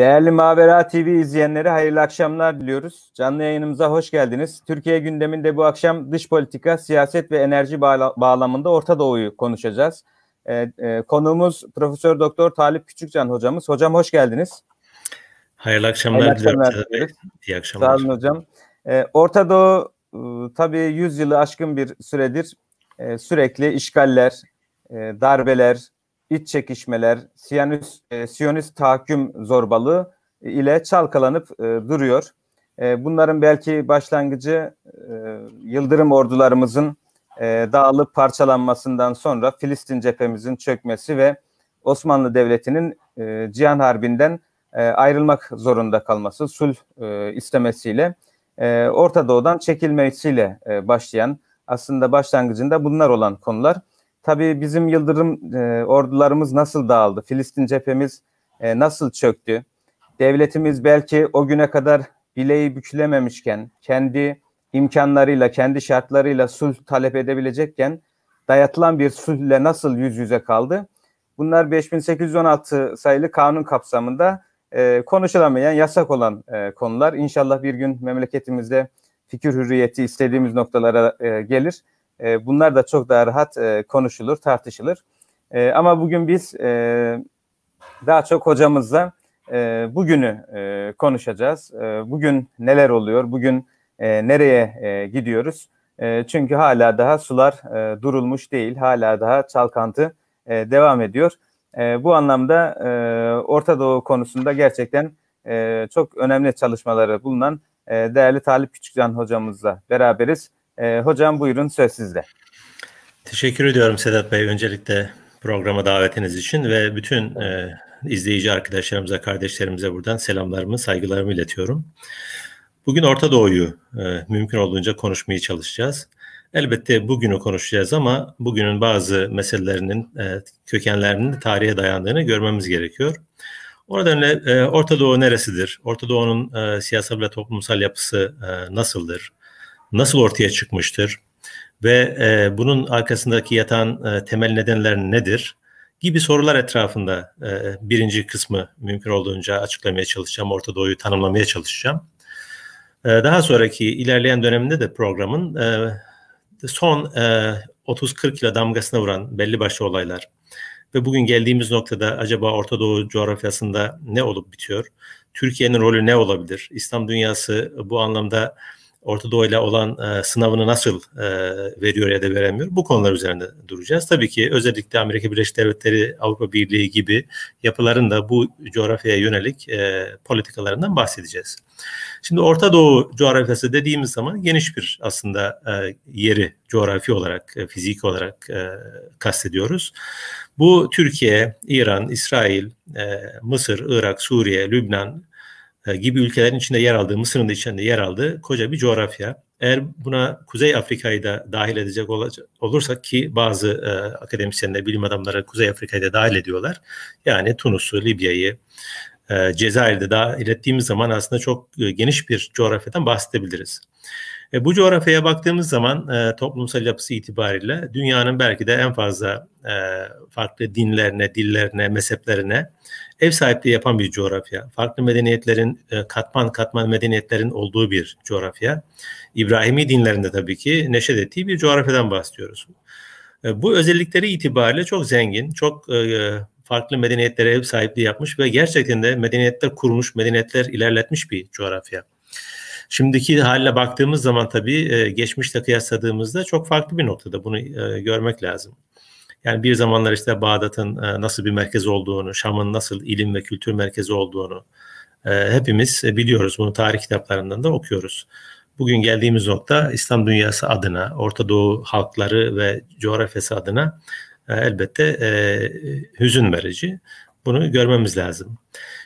Değerli Mavera TV izleyenlere hayırlı akşamlar diliyoruz. Canlı yayınımıza hoş geldiniz. Türkiye gündeminde bu akşam dış politika, siyaset ve enerji bağla- bağlamında Orta Doğu'yu konuşacağız. Ee, e, konuğumuz Profesör Doktor Talip Küçükcan hocamız. Hocam hoş geldiniz. Hayırlı akşamlar, hayırlı akşamlar diliyorum. İyi akşamlar. Sağ olun hocam. Ee, Orta Doğu e, tabii 100 yılı aşkın bir süredir e, sürekli işgaller, e, darbeler, iç çekişmeler, Siyanist, e, Siyonist tahakküm zorbalığı e, ile çalkalanıp e, duruyor. E, bunların belki başlangıcı e, Yıldırım ordularımızın e, dağılıp parçalanmasından sonra Filistin cephemizin çökmesi ve Osmanlı Devleti'nin e, Cihan Harbi'nden e, ayrılmak zorunda kalması, sulh e, istemesiyle, e, Orta Doğu'dan çekilmesiyle e, başlayan, aslında başlangıcında bunlar olan konular. Tabii bizim yıldırım e, ordularımız nasıl dağıldı? Filistin cephemiz e, nasıl çöktü? Devletimiz belki o güne kadar bileği bükülememişken, kendi imkanlarıyla, kendi şartlarıyla sulh talep edebilecekken dayatılan bir sulhle nasıl yüz yüze kaldı? Bunlar 5816 sayılı kanun kapsamında e, konuşulamayan, yasak olan e, konular. İnşallah bir gün memleketimizde fikir hürriyeti istediğimiz noktalara e, gelir. E, bunlar da çok daha rahat e, konuşulur, tartışılır. E, ama bugün biz daha çok hocamızla bugünü konuşacağız. bugün neler oluyor, bugün nereye gidiyoruz? çünkü hala daha sular durulmuş değil, hala daha çalkantı devam ediyor. bu anlamda Orta Doğu konusunda gerçekten çok önemli çalışmaları bulunan değerli Talip Küçükcan hocamızla beraberiz. E, hocam buyurun söz sizde. Teşekkür ediyorum Sedat Bey öncelikle programa davetiniz için ve bütün e, izleyici arkadaşlarımıza, kardeşlerimize buradan selamlarımı, saygılarımı iletiyorum. Bugün Orta Doğu'yu e, mümkün olduğunca konuşmaya çalışacağız. Elbette bugünü konuşacağız ama bugünün bazı meselelerinin e, kökenlerinin tarihe dayandığını görmemiz gerekiyor. O nedenle e, Orta Doğu neresidir? Orta Doğu'nun e, siyasal ve toplumsal yapısı e, nasıldır? nasıl ortaya çıkmıştır ve e, bunun arkasındaki yatan e, temel nedenler nedir gibi sorular etrafında e, birinci kısmı mümkün olduğunca açıklamaya çalışacağım, Orta Doğu'yu tanımlamaya çalışacağım. E, daha sonraki ilerleyen döneminde de programın e, son e, 30-40 yıla damgasına vuran belli başlı olaylar ve bugün geldiğimiz noktada acaba Orta Doğu coğrafyasında ne olup bitiyor? Türkiye'nin rolü ne olabilir? İslam dünyası bu anlamda Orta Doğu ile olan e, sınavını nasıl e, veriyor ya da veremiyor bu konular üzerinde duracağız. Tabii ki özellikle Amerika Birleşik Devletleri, Avrupa Birliği gibi yapıların da bu coğrafyaya yönelik e, politikalarından bahsedeceğiz. Şimdi Orta Doğu coğrafyası dediğimiz zaman geniş bir aslında e, yeri coğrafi olarak, e, fiziki olarak e, kastediyoruz. Bu Türkiye, İran, İsrail, e, Mısır, Irak, Suriye, Lübnan, e, gibi ülkelerin içinde yer aldığı, Mısır'ın da içinde yer aldığı koca bir coğrafya. Eğer buna Kuzey Afrika'yı da dahil edecek olursak ki bazı e, akademisyenler, bilim adamları Kuzey Afrika'yı da dahil ediyorlar. Yani Tunus'u, Libya'yı, e, Cezayir'de dahil ettiğimiz zaman aslında çok e, geniş bir coğrafyadan bahsedebiliriz. E, bu coğrafyaya baktığımız zaman e, toplumsal yapısı itibariyle dünyanın belki de en fazla e, farklı dinlerine, dillerine, mezheplerine ev sahipliği yapan bir coğrafya. Farklı medeniyetlerin, e, katman katman medeniyetlerin olduğu bir coğrafya. İbrahimi dinlerinde tabii ki neşet ettiği bir coğrafyadan bahsediyoruz. E, bu özellikleri itibariyle çok zengin, çok e, farklı medeniyetlere ev sahipliği yapmış ve gerçekten de medeniyetler kurmuş, medeniyetler ilerletmiş bir coğrafya. Şimdiki haline baktığımız zaman tabii geçmişle kıyasladığımızda çok farklı bir noktada bunu görmek lazım. Yani bir zamanlar işte Bağdat'ın e, nasıl bir merkez olduğunu, Şam'ın nasıl ilim ve kültür merkezi olduğunu e, hepimiz e, biliyoruz. Bunu tarih kitaplarından da okuyoruz. Bugün geldiğimiz nokta İslam dünyası adına, Orta Doğu halkları ve coğrafyası adına elbette hüzün verici. Bunu görmemiz lazım.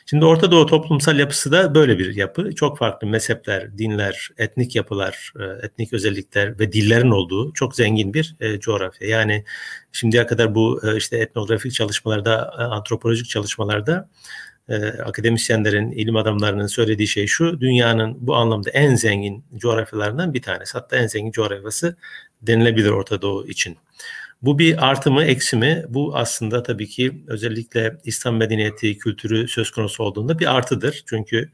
Şimdi Orta Doğu toplumsal yapısı da böyle bir yapı. Çok farklı mezhepler, dinler, etnik yapılar, e, etnik özellikler ve dillerin olduğu çok zengin bir e, coğrafya. Yani şimdiye kadar bu e, işte etnografik çalışmalarda, antropolojik çalışmalarda akademisyenlerin, ilim adamlarının söylediği şey şu, dünyanın bu anlamda en zengin coğrafyalarından bir tanesi. Hatta en zengin coğrafyası denilebilir Orta Doğu için. Bu bir artı mı eksi mi? Bu aslında tabii ki özellikle İslam medeniyeti, kültürü söz konusu olduğunda bir artıdır. Çünkü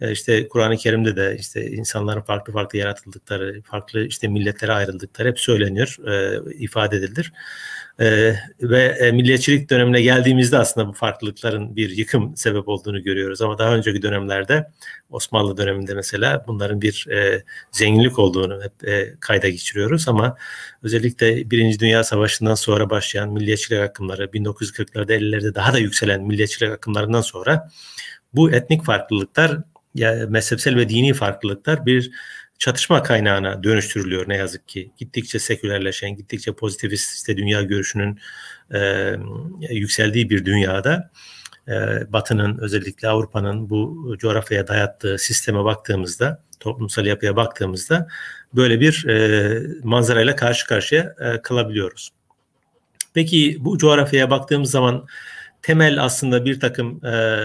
e, işte Kur'an-ı Kerim'de de işte insanların farklı farklı yaratıldıkları, farklı işte milletlere ayrıldıkları hep söyleniyor, e, ifade edilir. Ee, e, ve milliyetçilik dönemine geldiğimizde aslında bu farklılıkların bir yıkım sebep olduğunu görüyoruz. Ama daha önceki dönemlerde Osmanlı döneminde mesela bunların bir e, zenginlik olduğunu hep e, kayda geçiriyoruz. Ama özellikle Birinci Dünya Savaşı'ndan sonra başlayan milliyetçilik akımları 1940'larda 50'lerde daha da yükselen milliyetçilik akımlarından sonra bu etnik farklılıklar ya mezhepsel ve dini farklılıklar bir çatışma kaynağına dönüştürülüyor ne yazık ki. Gittikçe sekülerleşen, gittikçe pozitivist işte dünya görüşünün e, yükseldiği bir dünyada e, Batı'nın özellikle Avrupa'nın bu coğrafyaya dayattığı sisteme baktığımızda, toplumsal yapıya baktığımızda böyle bir e, manzarayla karşı karşıya e, kalabiliyoruz. Peki bu coğrafyaya baktığımız zaman temel aslında bir takım e,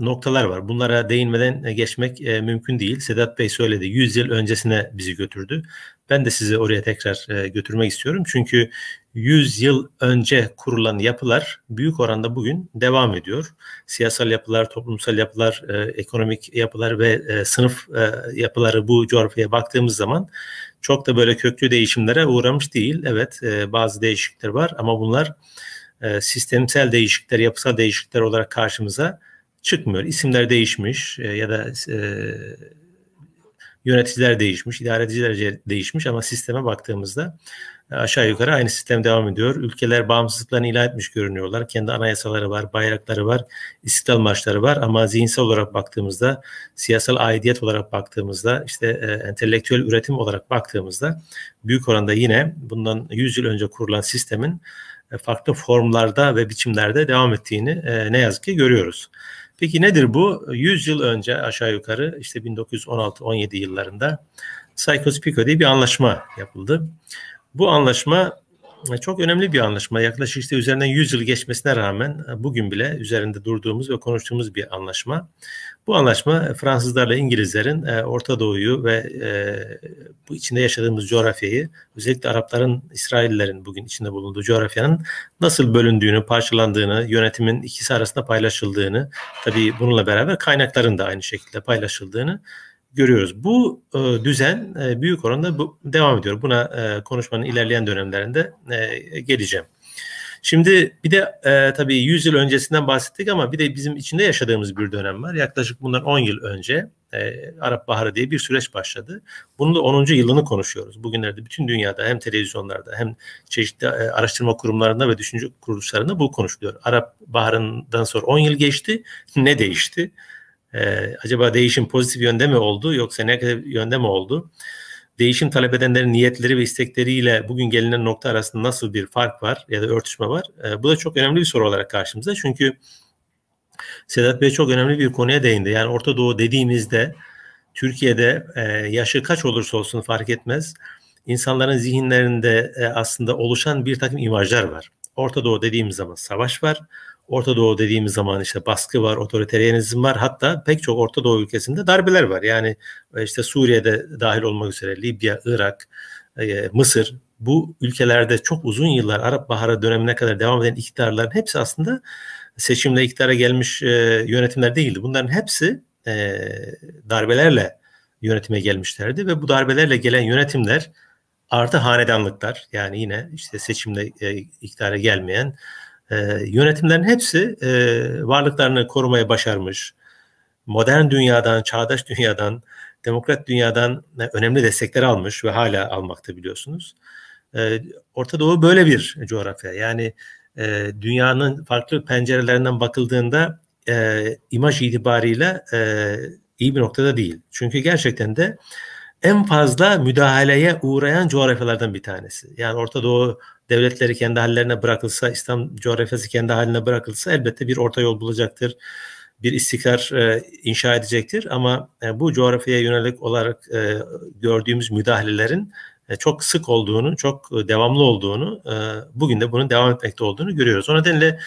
noktalar var. Bunlara değinmeden e, geçmek e, mümkün değil. Sedat Bey söyledi 100 yıl öncesine bizi götürdü. Ben de sizi oraya tekrar e, götürmek istiyorum. Çünkü 100 yıl önce kurulan yapılar büyük oranda bugün devam ediyor. Siyasal yapılar, toplumsal yapılar, e, ekonomik yapılar ve e, sınıf e, yapıları bu coğrafyaya baktığımız zaman çok da böyle köklü değişimlere uğramış değil. Evet e, bazı değişiklikler var ama bunlar e, sistemsel değişiklikler, yapısal değişiklikler olarak karşımıza çıkmıyor. İsimler değişmiş e, ya da e, yöneticiler değişmiş, idareciler değişmiş ama sisteme baktığımızda e, aşağı yukarı aynı sistem devam ediyor. Ülkeler bağımsızlıklarını ilan etmiş görünüyorlar. Kendi anayasaları var, bayrakları var, istiklal marşları var ama zihinsel olarak baktığımızda, siyasal aidiyet olarak baktığımızda, işte e, entelektüel üretim olarak baktığımızda büyük oranda yine bundan 100 yıl önce kurulan sistemin e, farklı formlarda ve biçimlerde devam ettiğini e, ne yazık ki görüyoruz. Peki nedir bu? 100 yıl önce aşağı yukarı işte 1916-17 yıllarında Sykes Picot diye bir anlaşma yapıldı. Bu anlaşma e, çok önemli bir anlaşma. Yaklaşık işte üzerinden 100 yıl geçmesine rağmen e, bugün bile üzerinde durduğumuz ve konuştuğumuz bir anlaşma. Bu anlaşma e, Fransızlarla İngilizlerin e, Orta Doğu'yu ve e, bu içinde yaşadığımız coğrafyayı özellikle Arapların, İsraillerin bugün içinde bulunduğu coğrafyanın nasıl bölündüğünü, parçalandığını, yönetimin ikisi arasında paylaşıldığını, tabii bununla beraber kaynakların da aynı şekilde paylaşıldığını görüyoruz. Bu e, düzen e, büyük oranda bu, devam ediyor. Buna e, konuşmanın ilerleyen dönemlerinde e, geleceğim. Şimdi bir de e, tabii 100 yıl öncesinden bahsettik ama bir de bizim içinde yaşadığımız bir dönem var. Yaklaşık bundan 10 yıl önce e, Arap Baharı diye bir süreç başladı. Bunun da 10. yılını konuşuyoruz. Bugünlerde bütün dünyada hem televizyonlarda hem çeşitli e, araştırma kurumlarında ve düşünce kuruluşlarında bu konuşuluyor. Arap Baharı'ndan sonra 10 yıl geçti. Ne değişti? E, acaba değişim pozitif yönde mi oldu yoksa negatif yönde mi oldu? değişim talep edenlerin niyetleri ve istekleriyle bugün gelinen nokta arasında nasıl bir fark var ya da örtüşme var? E, bu da çok önemli bir soru olarak karşımıza. Çünkü Sedat Bey çok önemli bir konuya değindi. Yani Orta Doğu dediğimizde Türkiye'de e, yaşı kaç olursa olsun fark etmez. İnsanların zihinlerinde e, aslında oluşan bir takım imajlar var. Orta Doğu dediğimiz zaman savaş var. Orta Doğu dediğimiz zaman işte baskı var, otoriteryenizm var. Hatta pek çok Orta Doğu ülkesinde darbeler var. Yani e, işte Suriye'de dahil olmak üzere Libya, Irak, e, Mısır bu ülkelerde çok uzun yıllar Arap Baharı dönemine kadar devam eden iktidarların hepsi aslında seçimle iktidara gelmiş e, yönetimler değildi. Bunların hepsi darbelerle yönetime gelmişlerdi ve bu darbelerle gelen yönetimler artı hanedanlıklar yani yine işte seçimle e, iktidara gelmeyen e, yönetimlerin hepsi e, varlıklarını korumaya başarmış. Modern dünyadan, çağdaş dünyadan, demokrat dünyadan e, önemli destekler almış ve hala almakta biliyorsunuz. E, Orta Doğu böyle bir coğrafya. Yani e, dünyanın farklı pencerelerinden bakıldığında e, imaj itibariyle e, iyi bir noktada değil. Çünkü gerçekten de en fazla müdahaleye uğrayan coğrafyalardan bir tanesi. Yani Orta Doğu devletleri kendi hallerine bırakılsa, İslam coğrafyası kendi haline bırakılsa elbette bir orta yol bulacaktır. Bir istikrar e, inşa edecektir ama e, bu coğrafyaya yönelik olarak e, gördüğümüz müdahalelerin e, çok sık olduğunu, çok e, devamlı olduğunu, e, bugün de bunun devam etmekte olduğunu görüyoruz. O nedenle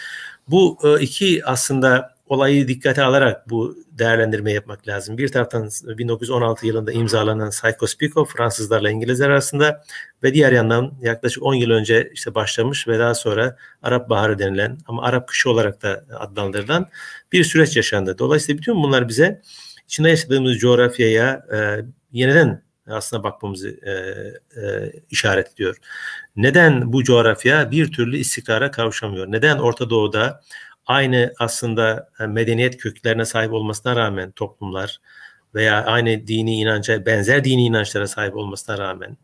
bu e, iki aslında olayı dikkate alarak bu değerlendirme yapmak lazım. Bir taraftan 1916 yılında imzalanan Sykes-Picot Fransızlarla İngilizler arasında ve diğer yandan yaklaşık 10 yıl önce işte başlamış ve daha sonra Arap Baharı denilen ama Arap kışı olarak da adlandırılan bir süreç yaşandı. Dolayısıyla bütün bunlar bize içinde yaşadığımız coğrafyaya e, yeniden aslında bakmamızı e, e, işaretliyor. Neden bu coğrafya bir türlü istikrara kavuşamıyor? Neden Orta Doğu'da aynı aslında e, medeniyet köklerine sahip olmasına rağmen toplumlar veya aynı dini inanca benzer dini inançlara sahip olmasına rağmen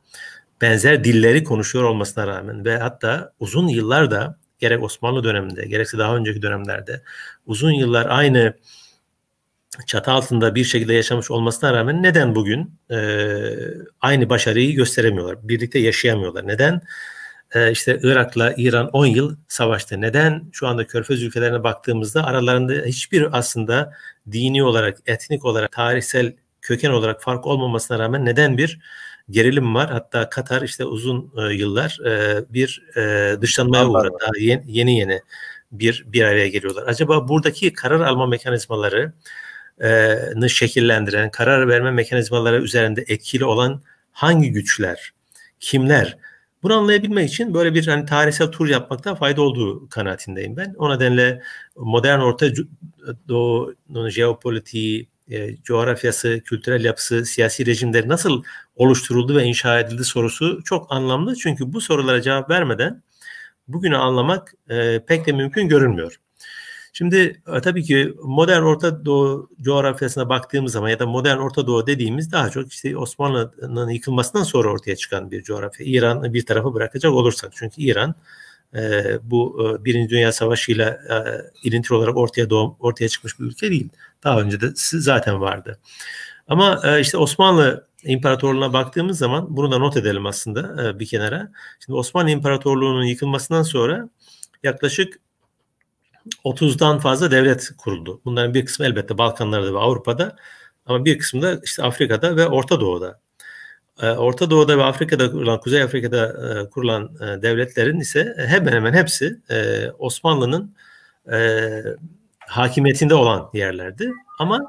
benzer dilleri konuşuyor olmasına rağmen ve hatta uzun yıllar da gerek Osmanlı döneminde gerekse daha önceki dönemlerde uzun yıllar aynı çatı altında bir şekilde yaşamış olmasına rağmen neden bugün e, aynı başarıyı gösteremiyorlar? Birlikte yaşayamıyorlar. Neden? e, işte Irak'la İran 10 yıl savaştı. Neden? Şu anda Körfez ülkelerine baktığımızda aralarında hiçbir aslında dini olarak, etnik olarak, tarihsel köken olarak fark olmamasına rağmen neden bir gerilim var. Hatta Katar işte uzun e, yıllar e, bir e, dışlanmaya uğradı. Daha yeni, yeni bir bir araya geliyorlar. Acaba buradaki karar alma mekanizmaları e, şekillendiren, karar verme mekanizmaları üzerinde etkili olan hangi güçler, kimler? Bunu anlayabilmek için böyle bir hani tarihsel tur yapmakta fayda olduğu kanaatindeyim ben. O nedenle modern Orta Doğu'nun jeopolitiği, e, coğrafyası, kültürel yapısı, siyasi rejimler nasıl oluşturuldu ve inşa edildi sorusu çok anlamlı. Çünkü bu sorulara cevap vermeden bugünü anlamak e, pek de mümkün görünmüyor. Şimdi e, tabii ki modern Orta Doğu coğrafyasına baktığımız zaman ya da modern Orta Doğu dediğimiz daha çok işte Osmanlı'nın yıkılmasından sonra ortaya çıkan bir coğrafya. İran'ı bir tarafa bırakacak olursak çünkü İran e, bu e, Birinci Dünya Savaşı ile e, ilintili olarak ortaya doğum, ortaya çıkmış bir ülke değil. Daha önce de zaten vardı. Ama işte Osmanlı İmparatorluğu'na baktığımız zaman bunu da not edelim aslında bir kenara. Şimdi Osmanlı İmparatorluğu'nun yıkılmasından sonra yaklaşık 30'dan fazla devlet kuruldu. Bunların bir kısmı elbette Balkanlarda ve Avrupa'da ama bir kısmı da işte Afrika'da ve Orta Doğu'da. Ee, Orta Doğu'da ve Afrika'da kurulan, Kuzey Afrika'da e, kurulan e, devletlerin ise hemen hemen hepsi e, Osmanlı'nın hakimiyetinde olan yerlerdi. Ama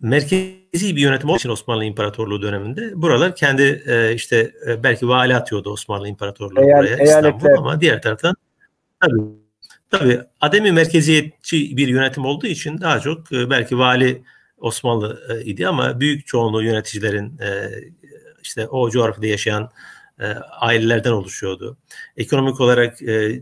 merkezi bir yönetim olduğu için Osmanlı İmparatorluğu döneminde buralar kendi işte belki vali atıyordu Osmanlı İmparatorluğu buraya eyaletler. İstanbul ama diğer taraftan Tabii. Tabii ademi merkeziyetçi bir yönetim olduğu için daha çok e, belki vali Osmanlı e, idi ama büyük çoğunluğu yöneticilerin e, işte o coğrafyada yaşayan ailelerden oluşuyordu. Ekonomik olarak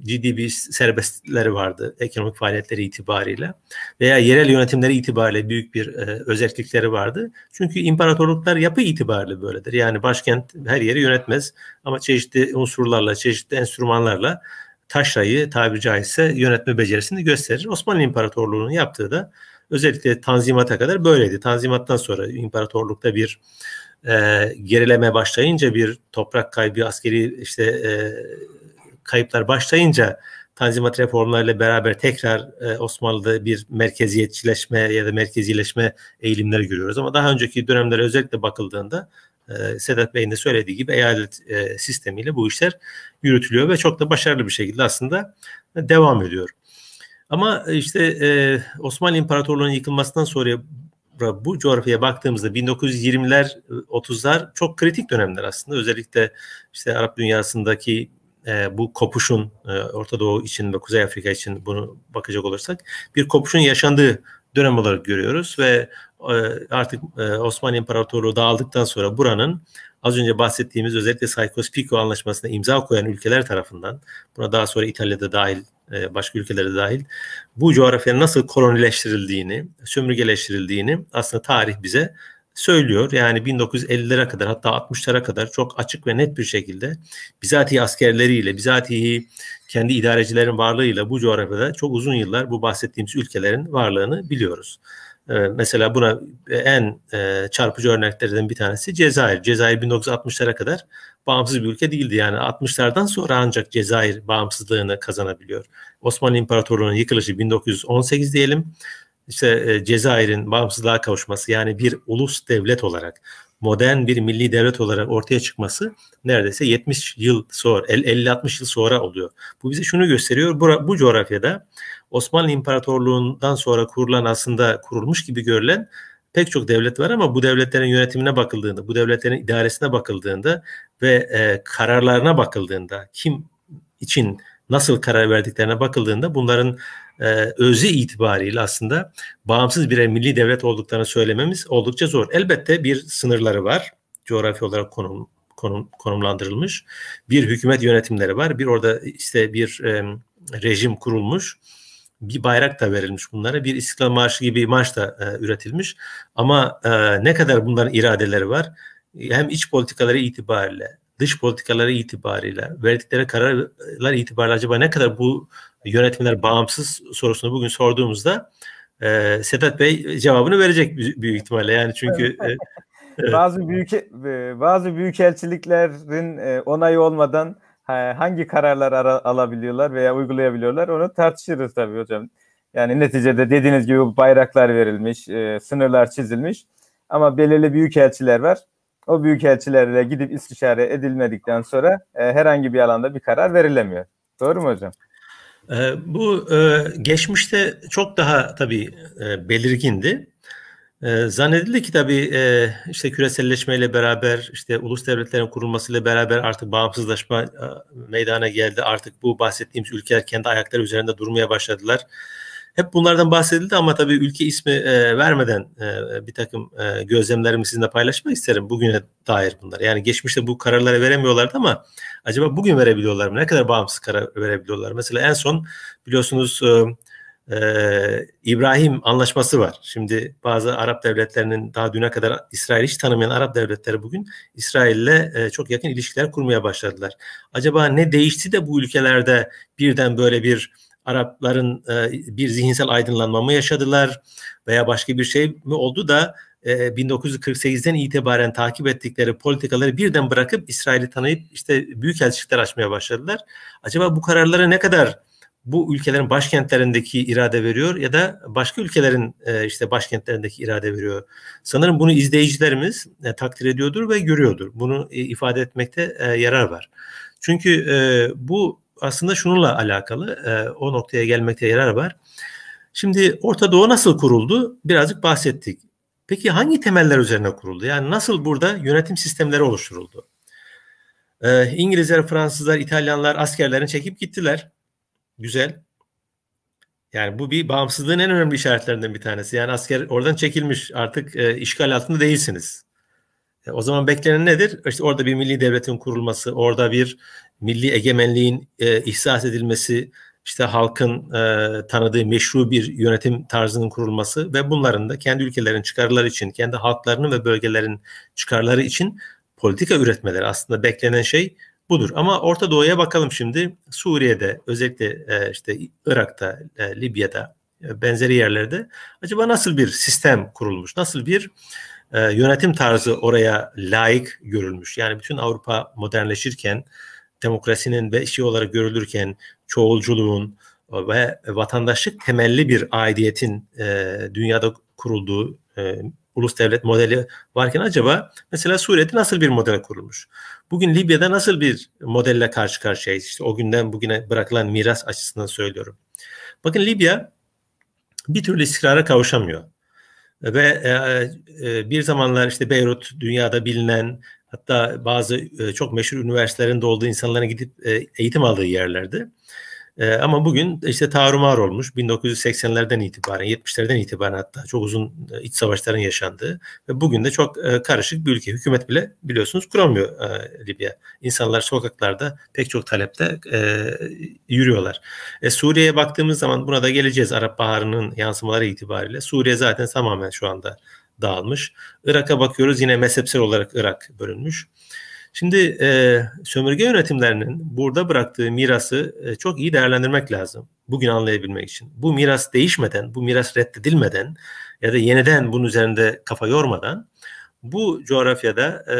ciddi bir serbestleri vardı ekonomik faaliyetleri itibariyle veya yerel yönetimleri itibariyle büyük bir özellikleri vardı. Çünkü imparatorluklar yapı itibariyle böyledir. Yani başkent her yeri yönetmez ama çeşitli unsurlarla, çeşitli enstrümanlarla taşrayı tabiri caizse yönetme becerisini gösterir. Osmanlı İmparatorluğu'nun yaptığı da özellikle Tanzimat'a kadar böyleydi. Tanzimat'tan sonra imparatorlukta bir e, gerileme başlayınca bir toprak kaybı, askeri işte e, kayıplar başlayınca Tanzimat reformlarıyla beraber tekrar e, Osmanlı'da bir merkeziyetçileşme ya da merkezileşme eğilimleri görüyoruz. Ama daha önceki dönemlere özellikle bakıldığında ee, Sedat Bey'in de söylediği gibi eyalet e, sistemiyle bu işler yürütülüyor ve çok da başarılı bir şekilde aslında devam ediyor. Ama e, işte e, Osmanlı İmparatorluğu'nun yıkılmasından sonra bu coğrafyaya baktığımızda 1920'ler 30'lar çok kritik dönemler aslında. Özellikle işte Arap dünyasındaki bu kopuşun Orta Doğu için ve Kuzey Afrika için bunu bakacak olursak bir kopuşun yaşandığı dönem olarak görüyoruz ve ee, artık e, Osmanlı İmparatorluğu dağıldıktan sonra buranın az önce bahsettiğimiz özellikle Saykos-Picco anlaşmasına imza koyan ülkeler tarafından buna daha sonra İtalya'da dahil e, başka ülkelere dahil bu coğrafyanın nasıl kolonileştirildiğini, sömürgeleştirildiğini aslında tarih bize söylüyor. Yani 1950'lere kadar hatta 60'lara kadar çok açık ve net bir şekilde bizatihi askerleriyle, bizatihi kendi idarecilerin varlığıyla bu coğrafyada çok uzun yıllar bu bahsettiğimiz ülkelerin varlığını biliyoruz. Ee, mesela buna e, en e, çarpıcı örneklerden bir tanesi Cezayir. Cezayir 1960'lara kadar bağımsız bir ülke değildi. Yani 60'lardan sonra ancak Cezayir bağımsızlığını kazanabiliyor. Osmanlı İmparatorluğu'nun yıkılışı 1918 diyelim. İşte e, Cezayir'in bağımsızlığa kavuşması yani bir ulus devlet olarak modern bir milli devlet olarak ortaya çıkması neredeyse 70 yıl sonra 50-60 yıl sonra oluyor. Bu bize şunu gösteriyor bu, bu coğrafyada Osmanlı İmparatorluğu'ndan sonra kurulan aslında kurulmuş gibi görülen pek çok devlet var ama bu devletlerin yönetimine bakıldığında, bu devletlerin idaresine bakıldığında ve e, kararlarına bakıldığında kim için nasıl karar verdiklerine bakıldığında bunların e, özü itibariyle aslında bağımsız birer milli devlet olduklarını söylememiz oldukça zor. Elbette bir sınırları var. Coğrafi olarak konum, konum konumlandırılmış. Bir hükümet yönetimleri var. Bir orada işte bir e, rejim kurulmuş bir bayrak da verilmiş bunlara. Bir İstiklal Marşı gibi bir marş da e, üretilmiş. Ama e, ne kadar bunların iradeleri var hem iç politikaları itibariyle dış politikaları itibariyle verdikleri kararlar itibariyle acaba ne kadar bu yönetmeler bağımsız sorusunu bugün sorduğumuzda e, Sedat Bey cevabını verecek büyük ihtimalle yani çünkü e, bazı büyük e, bazı büyük elçiliklerin e, onayı olmadan hangi kararlar ara, alabiliyorlar veya uygulayabiliyorlar onu tartışırız tabii hocam. Yani neticede dediğiniz gibi bayraklar verilmiş, e, sınırlar çizilmiş ama belirli büyük elçiler var. O büyük elçilerle gidip istişare edilmedikten sonra e, herhangi bir alanda bir karar verilemiyor. Doğru mu hocam? E, bu e, geçmişte çok daha tabii e, belirgindi. Ee, zannedildi ki tabii e, işte küreselleşmeyle beraber işte ulus devletlerin kurulmasıyla beraber artık bağımsızlaşma e, meydana geldi. Artık bu bahsettiğimiz ülkeler kendi ayakları üzerinde durmaya başladılar. Hep bunlardan bahsedildi ama tabii ülke ismi e, vermeden bir takım gözlemlerimi sizinle paylaşmak isterim bugüne dair bunlar. Yani geçmişte bu kararları veremiyorlardı ama acaba bugün verebiliyorlar mı? Ne kadar bağımsız karar verebiliyorlar? Mesela en son biliyorsunuz e, İbrahim anlaşması var. Şimdi bazı Arap devletlerinin daha düne kadar İsrail'i hiç tanımayan Arap devletleri bugün İsrail'le e, çok yakın ilişkiler kurmaya başladılar. Acaba ne değişti de bu ülkelerde birden böyle bir Arapların e, bir zihinsel aydınlanma mı yaşadılar veya başka bir şey mi oldu da e, 1948'den itibaren takip ettikleri politikaları birden bırakıp İsrail'i tanıyıp işte büyük elçilikler açmaya başladılar. Acaba bu kararlara ne kadar bu ülkelerin başkentlerindeki irade veriyor ya da başka ülkelerin e, işte başkentlerindeki irade veriyor. Sanırım bunu izleyicilerimiz e, takdir ediyordur ve görüyordur. Bunu e, ifade etmekte yarar var. Çünkü bu aslında şununla alakalı o noktaya gelmekte yarar var. Şimdi Orta Doğu nasıl kuruldu? Birazcık bahsettik. Peki hangi temeller üzerine kuruldu? Yani nasıl burada yönetim sistemleri oluşturuldu? İngilizler, Fransızlar, İtalyanlar askerlerini çekip gittiler. Güzel. Yani bu bir bağımsızlığın en önemli işaretlerinden bir tanesi. Yani asker oradan çekilmiş artık e, işgal altında değilsiniz. E, o zaman beklenen nedir? İşte orada bir milli devletin kurulması, orada bir milli egemenliğin e, ihsas edilmesi, işte halkın e, tanıdığı meşru bir yönetim tarzının kurulması ve bunların da kendi ülkelerin çıkarları için, kendi halklarının ve bölgelerin çıkarları için politika üretmeleri aslında beklenen şey budur. Ama Orta Doğu'ya bakalım şimdi. Suriye'de özellikle e, işte Irak'ta, e, Libya'da e, benzeri yerlerde acaba nasıl bir sistem kurulmuş? Nasıl bir e, yönetim tarzı oraya layık görülmüş? Yani bütün Avrupa modernleşirken demokrasinin ve şey olarak görülürken çoğulculuğun e, ve vatandaşlık temelli bir aidiyetin e, dünyada kurulduğu e, ulus devlet modeli varken acaba mesela Suriye'de nasıl bir modele kurulmuş? Bugün Libya'da nasıl bir modelle karşı karşıyayız? İşte o günden bugüne bırakılan miras açısından söylüyorum. Bakın Libya bir türlü istikrara kavuşamıyor. Ve e, e, bir zamanlar işte Beyrut dünyada bilinen hatta bazı e, çok meşhur üniversitelerin de olduğu insanların gidip eğitim aldığı yerlerdi. E, ama bugün işte tarumar olmuş 1980'lerden itibaren 70'lerden itibaren hatta çok uzun e, iç savaşların yaşandığı ve bugün de çok e, karışık bir ülke. Hükümet bile biliyorsunuz kuramıyor e, Libya. İnsanlar sokaklarda pek çok talepte e, yürüyorlar. E, Suriye'ye baktığımız zaman buna da geleceğiz Arap Baharı'nın yansımaları itibariyle. Suriye zaten tamamen şu anda dağılmış. Irak'a bakıyoruz yine mezhepsel olarak Irak bölünmüş. Şimdi e, sömürge yönetimlerinin burada bıraktığı mirası e, çok iyi değerlendirmek lazım. Bugün anlayabilmek için. Bu miras değişmeden, bu miras reddedilmeden ya da yeniden bunun üzerinde kafa yormadan bu coğrafyada e,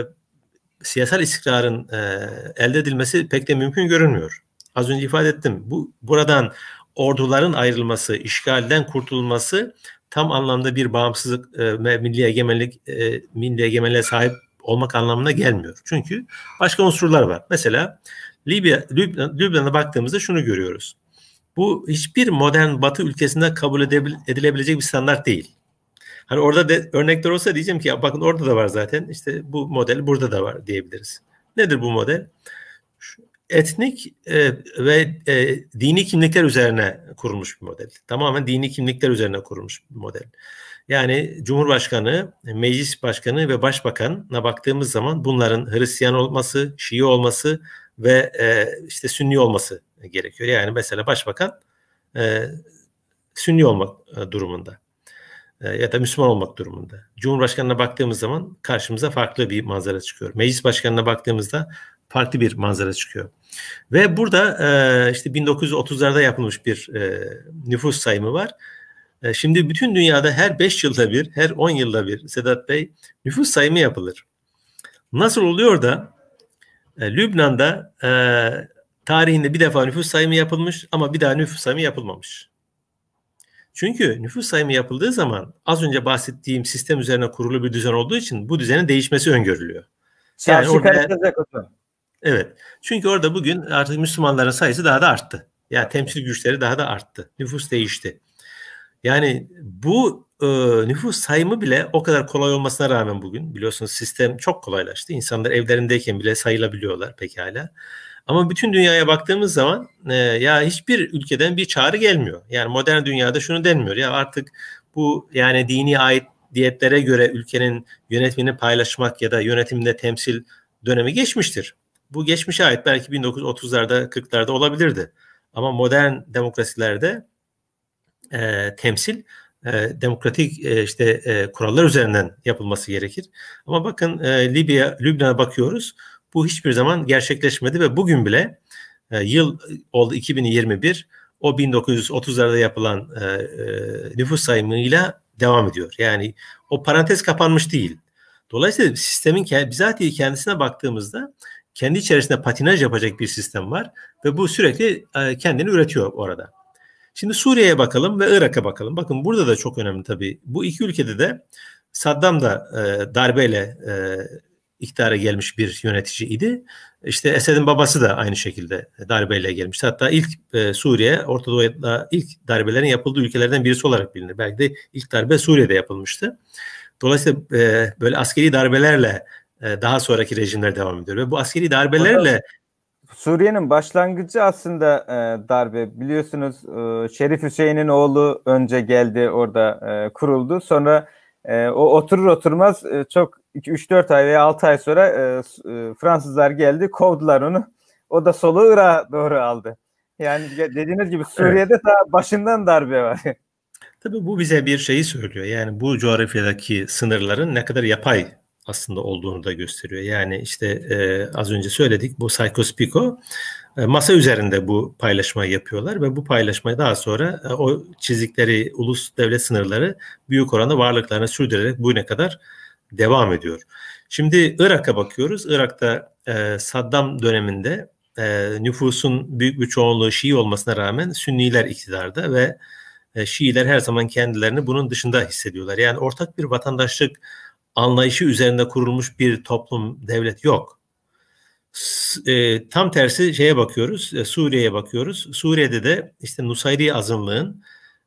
siyasal istikrarın e, elde edilmesi pek de mümkün görünmüyor. Az önce ifade ettim. Bu buradan orduların ayrılması, işgalden kurtulması tam anlamda bir bağımsızlık e, ve milli egemenlik e, milli egemenliğe sahip olmak anlamına gelmiyor. Çünkü başka unsurlar var. Mesela Libya, Lübnan, Lübnan'a baktığımızda şunu görüyoruz. Bu hiçbir modern batı ülkesinde kabul edilebilecek bir standart değil. Hani orada de, örnekler olsa diyeceğim ki ya bakın orada da var zaten işte bu model burada da var diyebiliriz. Nedir bu model? etnik e, ve e, dini kimlikler üzerine kurulmuş bir model. Tamamen dini kimlikler üzerine kurulmuş bir model. Yani Cumhurbaşkanı, Meclis Başkanı ve Başbakan'a baktığımız zaman bunların Hristiyan olması, Şii olması ve e, işte Sünni olması gerekiyor. Yani mesela Başbakan e, Sünni olmak e, durumunda e, ya da Müslüman olmak durumunda. Cumhurbaşkanına baktığımız zaman karşımıza farklı bir manzara çıkıyor. Meclis başkanına baktığımızda farklı bir manzara çıkıyor. Ve burada e, işte 1930'larda yapılmış bir e, nüfus sayımı var. E, şimdi bütün dünyada her 5 yılda bir, her 10 yılda bir Sedat Bey nüfus sayımı yapılır. Nasıl oluyor da e, Lübnan'da e, tarihinde bir defa nüfus sayımı yapılmış ama bir daha nüfus sayımı yapılmamış. Çünkü nüfus sayımı yapıldığı zaman az önce bahsettiğim sistem üzerine kurulu bir düzen olduğu için bu düzenin değişmesi öngörülüyor. Siyasi yani orada, Evet. Çünkü orada bugün artık Müslümanların sayısı daha da arttı. Ya yani temsil güçleri daha da arttı. Nüfus değişti. Yani bu e, nüfus sayımı bile o kadar kolay olmasına rağmen bugün biliyorsunuz sistem çok kolaylaştı. İnsanlar evlerindeyken bile sayılabiliyorlar pekala. Ama bütün dünyaya baktığımız zaman e, ya hiçbir ülkeden bir çağrı gelmiyor. Yani modern dünyada şunu denmiyor ya artık bu yani dini ait diyetlere göre ülkenin yönetimini paylaşmak ya da yönetimde temsil dönemi geçmiştir. Bu geçmişe ait belki 1930'larda 40'larda olabilirdi. Ama modern demokrasilerde e, temsil e, demokratik e, işte e, kurallar üzerinden yapılması gerekir. Ama bakın e, Libya, Lübnan'a bakıyoruz. Bu hiçbir zaman gerçekleşmedi ve bugün bile e, yıl oldu 2021 o 1930'larda yapılan e, e, nüfus sayımıyla devam ediyor. Yani o parantez kapanmış değil. Dolayısıyla sistemin bizatihi kendisine baktığımızda kendi içerisinde patinaj yapacak bir sistem var ve bu sürekli e, kendini üretiyor orada. Şimdi Suriye'ye bakalım ve Irak'a bakalım. Bakın burada da çok önemli tabii. Bu iki ülkede de Saddam da e, darbeyle e, iktidara gelmiş bir yönetici idi. İşte Esed'in babası da aynı şekilde darbeyle gelmiş. Hatta ilk e, Suriye, Orta Doğu'da ilk darbelerin yapıldığı ülkelerden birisi olarak bilinir. Belki de ilk darbe Suriye'de yapılmıştı. Dolayısıyla böyle askeri darbelerle e, daha sonraki rejimler devam ediyor. Ve bu askeri darbelerle Suriye'nin başlangıcı aslında e, darbe. Biliyorsunuz e, Şerif Hüseyin'in oğlu önce geldi orada e, kuruldu. Sonra e, o oturur oturmaz e, çok 3-4 ay veya 6 ay sonra e, e, Fransızlar geldi kovdular onu. O da solu Irak'a doğru aldı. Yani dediğiniz gibi Suriye'de evet. daha başından darbe var. Tabii bu bize bir şeyi söylüyor. Yani bu coğrafyadaki sınırların ne kadar yapay aslında olduğunu da gösteriyor. Yani işte e, az önce söyledik bu Psychospico e, masa üzerinde bu paylaşmayı yapıyorlar ve bu paylaşmayı daha sonra e, o çizikleri ulus devlet sınırları büyük oranda varlıklarına sürdürerek bugüne kadar devam ediyor. Şimdi Irak'a bakıyoruz. Irak'ta e, Saddam döneminde e, nüfusun büyük bir çoğunluğu Şii olmasına rağmen Sünniler iktidarda ve e, Şiiler her zaman kendilerini bunun dışında hissediyorlar. Yani ortak bir vatandaşlık anlayışı üzerinde kurulmuş bir toplum, devlet yok. E, tam tersi şeye bakıyoruz, e, Suriye'ye bakıyoruz. Suriye'de de işte Nusayri azınlığın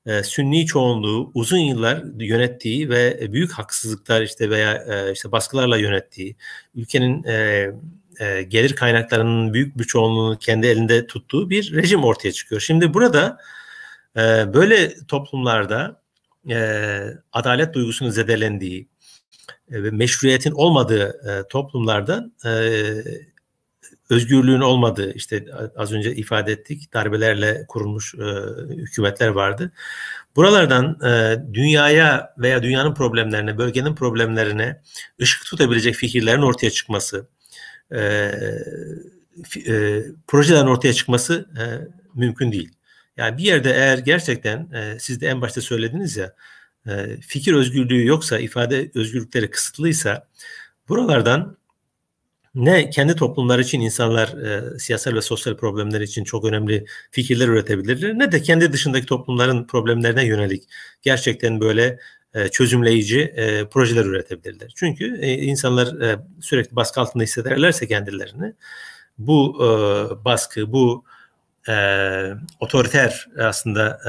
e, Sünni çoğunluğu uzun yıllar yönettiği ve büyük haksızlıklar işte veya e, işte baskılarla yönettiği, ülkenin e, e, gelir kaynaklarının büyük bir çoğunluğunu kendi elinde tuttuğu bir rejim ortaya çıkıyor. Şimdi burada e, böyle toplumlarda e, adalet duygusunun zedelendiği, e, ve meşruiyetin olmadığı e, toplumlarda e, özgürlüğün olmadığı işte az önce ifade ettik darbelerle kurulmuş e, hükümetler vardı. Buralardan e, dünyaya veya dünyanın problemlerine, bölgenin problemlerine ışık tutabilecek fikirlerin ortaya çıkması, e, e, projelerin ortaya çıkması e, mümkün değil. Yani bir yerde eğer gerçekten e, siz de en başta söylediniz ya e, fikir özgürlüğü yoksa, ifade özgürlükleri kısıtlıysa buralardan ne kendi toplumları için insanlar e, siyasal ve sosyal problemler için çok önemli fikirler üretebilirler ne de kendi dışındaki toplumların problemlerine yönelik gerçekten böyle e, çözümleyici e, projeler üretebilirler. Çünkü e, insanlar e, sürekli baskı altında hissederlerse kendilerini bu e, baskı, bu e, otoriter aslında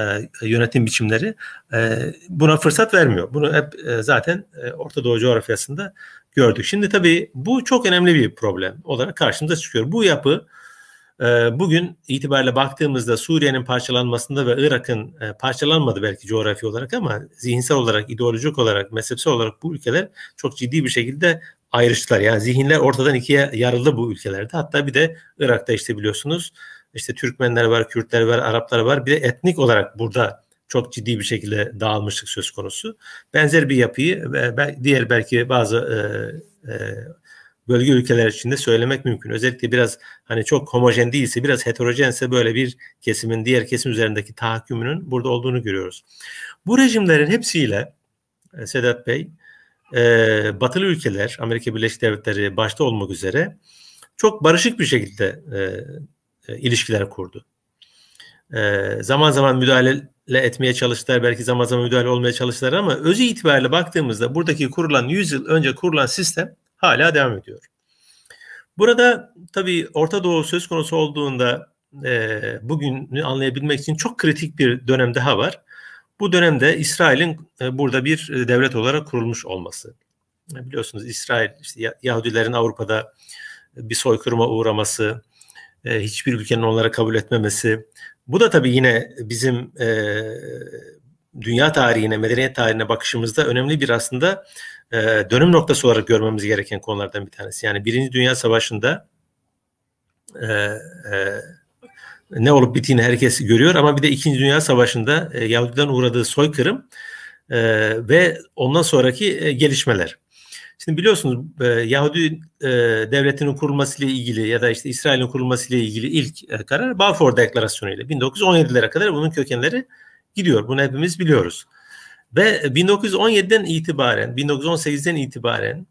e, yönetim biçimleri e, buna fırsat vermiyor. Bunu hep e, zaten e, Orta Doğu coğrafyasında gördük. Şimdi tabii bu çok önemli bir problem olarak karşımıza çıkıyor. Bu yapı e, bugün itibariyle baktığımızda Suriye'nin parçalanmasında ve Irak'ın e, parçalanmadı belki coğrafi olarak ama zihinsel olarak, ideolojik olarak, mezhepsel olarak bu ülkeler çok ciddi bir şekilde ayrıştılar. Yani zihinler ortadan ikiye yarıldı bu ülkelerde. Hatta bir de Irak'ta işte biliyorsunuz işte Türkmenler var, Kürtler var, Araplar var. Bir de etnik olarak burada çok ciddi bir şekilde dağılmışlık söz konusu. Benzer bir yapıyı ve diğer belki bazı e, e, bölge ülkeler içinde söylemek mümkün. Özellikle biraz hani çok homojen değilse, biraz heterojense böyle bir kesimin diğer kesim üzerindeki tahakkümünün burada olduğunu görüyoruz. Bu rejimlerin hepsiyle e, Sedat Bey, e, batılı ülkeler, Amerika Birleşik Devletleri başta olmak üzere çok barışık bir şekilde e, e, ilişkiler kurdu. E, zaman zaman müdahale etmeye çalıştılar. Belki zaman zaman müdahale olmaya çalıştılar ama özü itibariyle baktığımızda buradaki kurulan 100 yıl önce kurulan sistem hala devam ediyor. Burada tabii Orta Doğu söz konusu olduğunda e, bugünü anlayabilmek için çok kritik bir dönem daha var. Bu dönemde İsrail'in e, burada bir e, devlet olarak kurulmuş olması. Biliyorsunuz İsrail işte Yahudilerin Avrupa'da bir soykırıma uğraması, e, hiçbir ülkenin onlara kabul etmemesi. Bu da tabii yine bizim e, dünya tarihine, medeniyet tarihine bakışımızda önemli bir aslında e, dönüm noktası olarak görmemiz gereken konulardan bir tanesi. Yani Birinci Dünya Savaşı'nda e, e, ne olup bittiğini herkes görüyor ama bir de İkinci Dünya Savaşı'nda e, Yahudilerin uğradığı soykırım e, ve ondan sonraki e, gelişmeler. Şimdi biliyorsunuz e, Yahudi e, devletinin kurulmasıyla ilgili ya da işte İsrail'in kurulmasıyla ilgili ilk e, karar Balfour Deklarasyonu ile 1917'lere kadar bunun kökenleri gidiyor. Bunu hepimiz biliyoruz. Ve 1917'den itibaren, 1918'den itibaren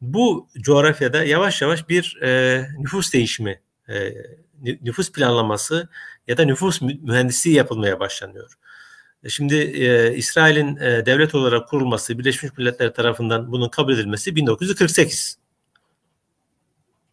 bu coğrafyada yavaş yavaş bir e, nüfus değişimi, e, nüfus planlaması ya da nüfus mühendisliği yapılmaya başlanıyor. E, şimdi e, İsrail'in e, devlet olarak kurulması, Birleşmiş Milletler tarafından bunun kabul edilmesi 1948.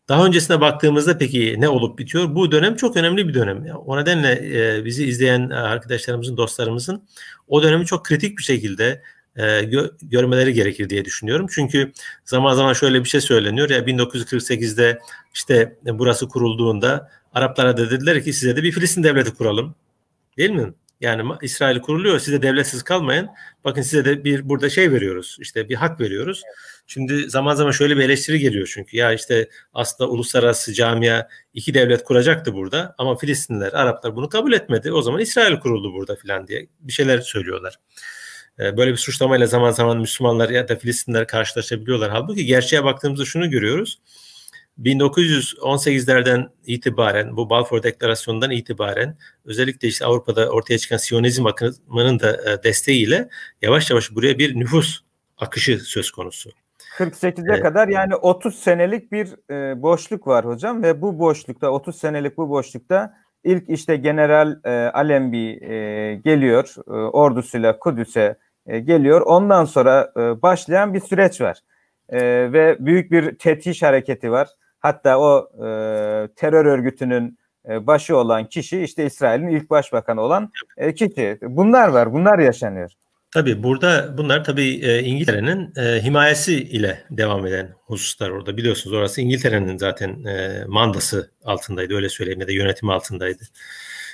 Daha öncesine baktığımızda peki ne olup bitiyor? Bu dönem çok önemli bir dönem. Yani o nedenle e, bizi izleyen e, arkadaşlarımızın, dostlarımızın o dönemi çok kritik bir şekilde e, gö- görmeleri gerekir diye düşünüyorum. Çünkü zaman zaman şöyle bir şey söyleniyor ya 1948'de işte e, burası kurulduğunda Araplara da dediler ki size de bir Filistin devleti kuralım. Değil mi? Yani İsrail kuruluyor. Siz de devletsiz kalmayın. Bakın size de bir burada şey veriyoruz. İşte bir hak veriyoruz. Şimdi zaman zaman şöyle bir eleştiri geliyor çünkü. Ya işte aslında uluslararası camia iki devlet kuracaktı burada ama Filistinler, Araplar bunu kabul etmedi. O zaman İsrail kuruldu burada filan diye bir şeyler söylüyorlar. Ee, böyle bir suçlamayla zaman zaman Müslümanlar ya da Filistinler karşılaşabiliyorlar. Halbuki gerçeğe baktığımızda şunu görüyoruz 1918'lerden itibaren bu Balfour Deklarasyonu'ndan itibaren özellikle işte Avrupa'da ortaya çıkan Siyonizm akımının da e, desteğiyle yavaş yavaş buraya bir nüfus akışı söz konusu. 48'e ee, kadar yani 30 senelik bir e, boşluk var hocam ve bu boşlukta 30 senelik bu boşlukta ilk işte General e, Alembi e, geliyor e, ordusuyla Kudüs'e e, geliyor. Ondan sonra e, başlayan bir süreç var e, ve büyük bir tetiş hareketi var Hatta o e, terör örgütünün e, başı olan kişi işte İsrail'in ilk başbakanı olan e, kişi. Bunlar var, bunlar yaşanıyor. Tabii burada bunlar tabii e, İngiltere'nin e, himayesi ile devam eden hususlar orada. Biliyorsunuz orası İngiltere'nin zaten e, mandası altındaydı öyle söyleyeyim ya da yönetimi altındaydı.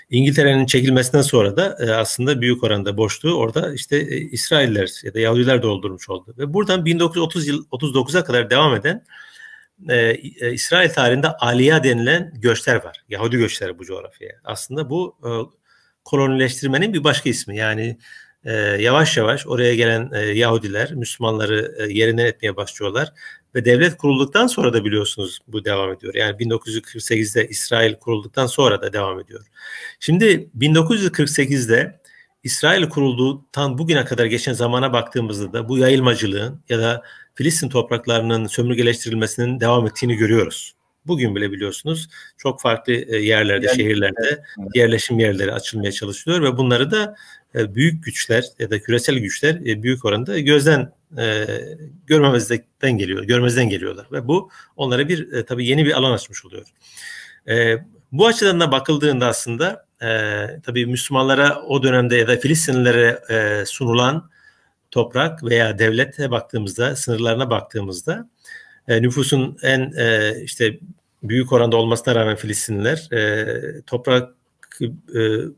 İngiltere'nin çekilmesinden sonra da e, aslında büyük oranda boşluğu orada işte e, İsrailler ya da Yahudiler doldurmuş oldu. Ve buradan 1939'a kadar devam eden e, e, İsrail tarihinde Aliya denilen göçler var. Yahudi göçleri bu coğrafyaya. Aslında bu e, kolonileştirmenin bir başka ismi. Yani e, yavaş yavaş oraya gelen e, Yahudiler Müslümanları e, yerinden etmeye başlıyorlar ve devlet kurulduktan sonra da biliyorsunuz bu devam ediyor. Yani 1948'de İsrail kurulduktan sonra da devam ediyor. Şimdi 1948'de İsrail kurulduğundan bugüne kadar geçen zamana baktığımızda da bu yayılmacılığın ya da Filistin topraklarının sömürgeleştirilmesinin devam ettiğini görüyoruz. Bugün bile biliyorsunuz çok farklı e, yerlerde, şehirlerde yerleşim yerleri açılmaya çalışılıyor ve bunları da e, büyük güçler ya da küresel güçler e, büyük oranda gözden görmemezden geliyor, görmezden geliyorlar ve bu onlara bir tabii yeni bir alan açmış oluyor. Bu açıdan da bakıldığında aslında e, tabii Müslümanlara o dönemde ya da Filistinlilere sunulan toprak veya devlete baktığımızda, sınırlarına baktığımızda e, nüfusun en e, işte büyük oranda olmasına rağmen Filistinliler e, toprak e,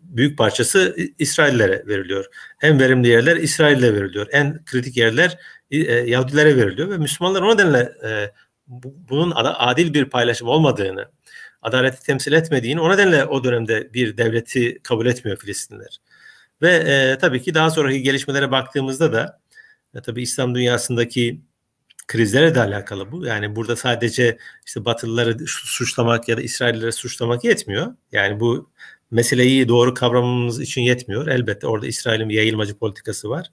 büyük parçası İsraillere veriliyor. En verimli yerler İsrail'e veriliyor. En kritik yerler e, Yahudilere veriliyor ve Müslümanlar o nedenle e, bu, bunun adil bir paylaşım olmadığını, adaleti temsil etmediğini o nedenle o dönemde bir devleti kabul etmiyor Filistinler. Ve e, tabii ki daha sonraki gelişmelere baktığımızda da e, tabii İslam dünyasındaki krizlere de alakalı bu. Yani burada sadece işte Batılıları suçlamak ya da İsraillere suçlamak yetmiyor. Yani bu meseleyi doğru kavramamız için yetmiyor. Elbette orada İsrail'in yayılmacı politikası var.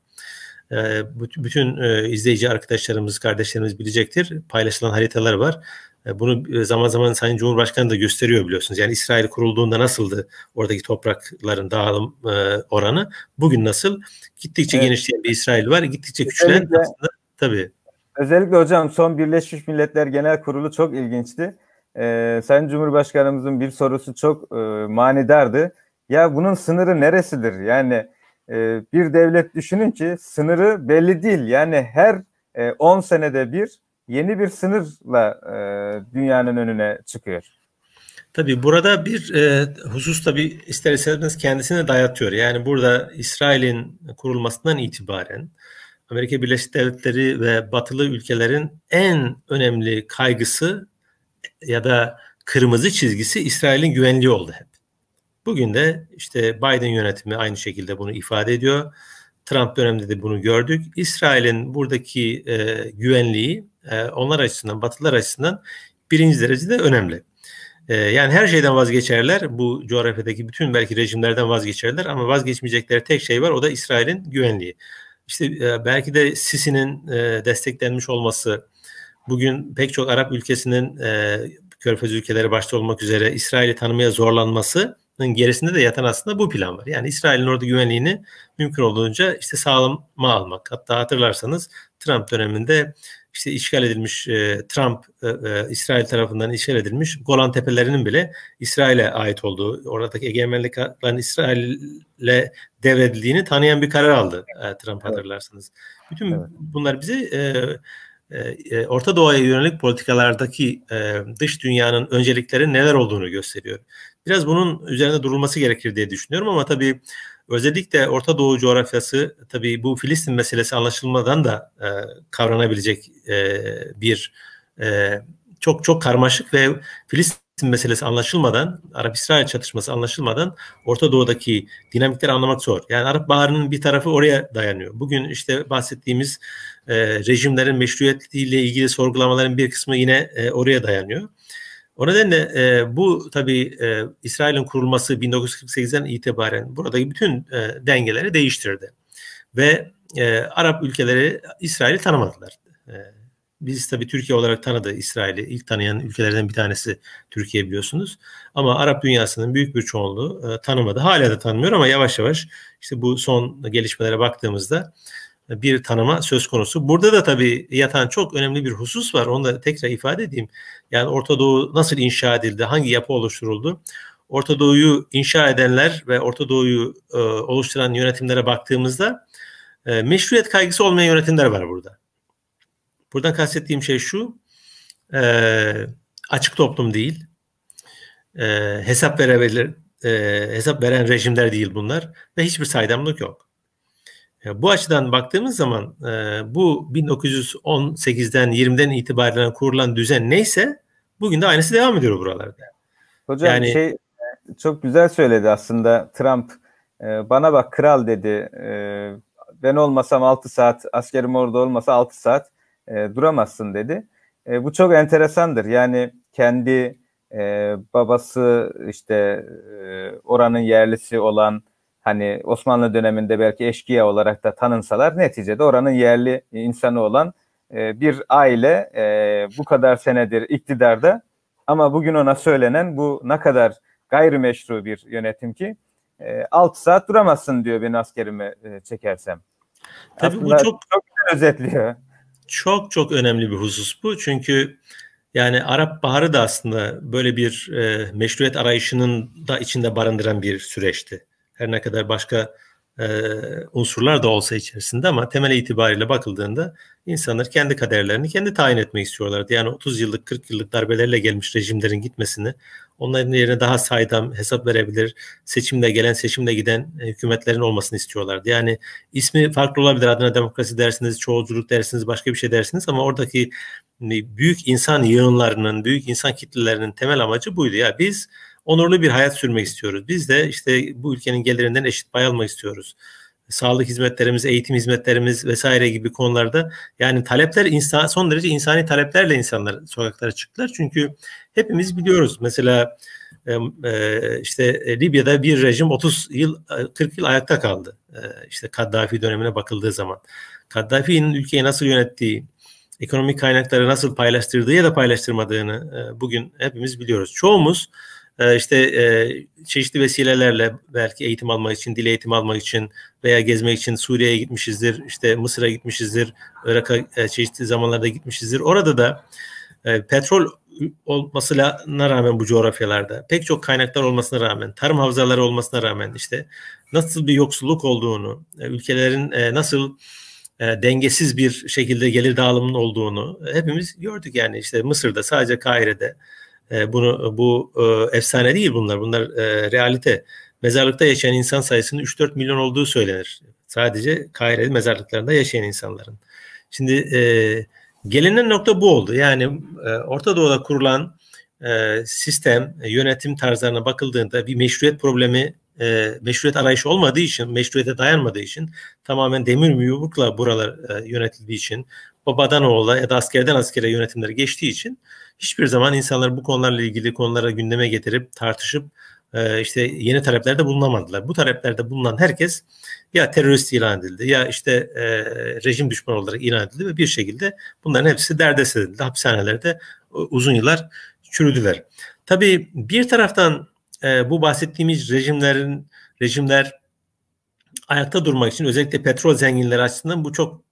E, bütün e, izleyici arkadaşlarımız, kardeşlerimiz bilecektir. Paylaşılan haritalar var. E, bunu e, zaman zaman Sayın Cumhurbaşkanı da gösteriyor biliyorsunuz. Yani İsrail kurulduğunda nasıldı oradaki toprakların dağılım e, oranı? Bugün nasıl? Gittikçe evet. genişleyen bir İsrail var. Gittikçe küçülen aslında tabii. Özellikle hocam son Birleşmiş Milletler Genel Kurulu çok ilginçti. Ee, Sayın Cumhurbaşkanımızın bir sorusu çok e, manidardı. Ya bunun sınırı neresidir? Yani e, bir devlet düşünün ki sınırı belli değil. Yani her e, 10 senede bir yeni bir sınırla e, dünyanın önüne çıkıyor. Tabii burada bir e, husus tabii ister istemez kendisine dayatıyor. Yani burada İsrail'in kurulmasından itibaren Amerika Birleşik Devletleri ve batılı ülkelerin en önemli kaygısı ya da kırmızı çizgisi İsrail'in güvenliği oldu hep. Bugün de işte Biden yönetimi aynı şekilde bunu ifade ediyor. Trump döneminde de bunu gördük. İsrail'in buradaki e, güvenliği e, onlar açısından, Batılar açısından birinci derecede önemli. E, yani her şeyden vazgeçerler. Bu coğrafyadaki bütün belki rejimlerden vazgeçerler ama vazgeçmeyecekleri tek şey var o da İsrail'in güvenliği. İşte e, belki de Sisi'nin desteklenmiş olması, bugün pek çok Arap ülkesinin e, Körfez ülkeleri başta olmak üzere İsrail'i tanımaya zorlanmasının gerisinde de yatan aslında bu plan var. Yani İsrail'in orada güvenliğini mümkün olduğunca işte sağlama almak. Hatta hatırlarsanız Trump döneminde işte işgal edilmiş e, Trump e, e, İsrail tarafından işgal edilmiş Golan Tepelerinin bile İsrail'e ait olduğu, oradaki egemenliklerin haklarının İsrail'e devredildiğini tanıyan bir karar aldı e, Trump hatırlarsanız. Bütün evet. bunlar bizi e, e, e, Orta Doğu'ya yönelik politikalardaki e, dış dünyanın öncelikleri neler olduğunu gösteriyor. Biraz bunun üzerinde durulması gerekir diye düşünüyorum ama tabii Özellikle Orta Doğu coğrafyası tabii bu Filistin meselesi anlaşılmadan da e, kavranabilecek e, bir e, çok çok karmaşık ve Filistin meselesi anlaşılmadan, Arap-İsrail çatışması anlaşılmadan Orta Doğu'daki dinamikleri anlamak zor. Yani Arap Baharı'nın bir tarafı oraya dayanıyor. Bugün işte bahsettiğimiz e, rejimlerin meşruiyetiyle ilgili sorgulamaların bir kısmı yine e, oraya dayanıyor. O nedenle e, bu tabii e, İsrail'in kurulması 1948'den itibaren buradaki bütün e, dengeleri değiştirdi. Ve e, Arap ülkeleri İsrail'i tanımadılar. E, biz tabii Türkiye olarak tanıdı İsrail'i. İlk tanıyan ülkelerden bir tanesi Türkiye biliyorsunuz. Ama Arap dünyasının büyük bir çoğunluğu e, tanımadı. Hala da tanımıyor ama yavaş yavaş işte bu son gelişmelere baktığımızda e, bir tanıma söz konusu. Burada da tabii yatan çok önemli bir husus var. Onu da tekrar ifade edeyim. Yani Orta Doğu nasıl inşa edildi, hangi yapı oluşturuldu? Orta Doğu'yu inşa edenler ve Orta Doğu'yu e, oluşturan yönetimlere baktığımızda e, meşruiyet kaygısı olmayan yönetimler var burada. Buradan kastettiğim şey şu, e, açık toplum değil, e, hesap verebilir, e, hesap veren rejimler değil bunlar ve hiçbir saydamlık yok. E, bu açıdan baktığımız zaman e, bu 1918'den 20'den itibaren kurulan düzen neyse Bugün de aynısı devam ediyor buralarda. Hocam yani, şey çok güzel söyledi aslında Trump. E, bana bak kral dedi. E, ben olmasam 6 saat, askerim orada olmasa 6 saat e, duramazsın dedi. E, bu çok enteresandır. Yani kendi e, babası işte e, oranın yerlisi olan hani Osmanlı döneminde belki eşkıya olarak da tanınsalar neticede oranın yerli insanı olan ee, bir aile e, bu kadar senedir iktidarda ama bugün ona söylenen bu ne kadar gayrimeşru bir yönetim ki e, 6 saat duramazsın diyor ben askerimi e, çekersem. Tabii Aslında bu çok, çok özetliyor. Çok çok önemli bir husus bu. Çünkü yani Arap Baharı da aslında böyle bir e, meşruiyet arayışının da içinde barındıran bir süreçti. Her ne kadar başka e, unsurlar da olsa içerisinde ama temel itibariyle bakıldığında insanlar kendi kaderlerini kendi tayin etmek istiyorlardı. Yani 30 yıllık 40 yıllık darbelerle gelmiş rejimlerin gitmesini onların yerine daha saydam hesap verebilir seçimle gelen seçimle giden e, hükümetlerin olmasını istiyorlardı. Yani ismi farklı olabilir adına demokrasi dersiniz çoğulculuk dersiniz başka bir şey dersiniz ama oradaki büyük insan yığınlarının büyük insan kitlelerinin temel amacı buydu. Ya biz onurlu bir hayat sürmek istiyoruz. Biz de işte bu ülkenin gelirinden eşit pay almak istiyoruz. Sağlık hizmetlerimiz, eğitim hizmetlerimiz vesaire gibi konularda yani talepler insan, son derece insani taleplerle insanlar sokaklara çıktılar. Çünkü hepimiz biliyoruz mesela e, işte e, Libya'da bir rejim 30 yıl 40 e, yıl ayakta kaldı. İşte Kaddafi dönemine bakıldığı zaman. Kaddafi'nin ülkeyi nasıl yönettiği, ekonomik kaynakları nasıl paylaştırdığı ya da paylaştırmadığını bugün hepimiz biliyoruz. Çoğumuz ee, e, işte çeşitli vesilelerle belki eğitim almak için, dil eğitim almak için veya gezmek için Suriye'ye gitmişizdir, işte Mısır'a gitmişizdir, Irak'a e, çeşitli zamanlarda gitmişizdir. Orada da e, petrol olmasına rağmen bu coğrafyalarda pek çok kaynaklar olmasına rağmen tarım havzaları olmasına rağmen işte nasıl bir yoksulluk olduğunu e, ülkelerin e, nasıl dengesiz bir şekilde gelir dağılımının olduğunu hepimiz gördük yani işte Mısır'da sadece Kahire'de e, bunu bu e, efsane değil bunlar. Bunlar e, realite. Mezarlıkta yaşayan insan sayısının 3-4 milyon olduğu söylenir. Sadece Kahire'de mezarlıklarında yaşayan insanların. Şimdi e, gelinen nokta bu oldu. Yani e, Orta Doğu'da kurulan e, sistem, e, yönetim tarzlarına bakıldığında bir meşruiyet problemi e, meşruiyet arayışı olmadığı için, meşruiyete dayanmadığı için tamamen demir yumrukla buralar e, yönetildiği için, babadan oğula ya da askerden askere yönetimleri geçtiği için hiçbir zaman insanlar bu konularla ilgili konulara gündeme getirip tartışıp e, işte yeni taleplerde bulunamadılar. Bu taleplerde bulunan herkes ya terörist ilan edildi ya işte e, rejim düşmanı olarak ilan edildi ve bir şekilde bunların hepsi derdest edildi. Hapishanelerde e, uzun yıllar çürüdüler. Tabii bir taraftan e, bu bahsettiğimiz rejimlerin rejimler ayakta durmak için özellikle petrol zenginleri açısından bu çok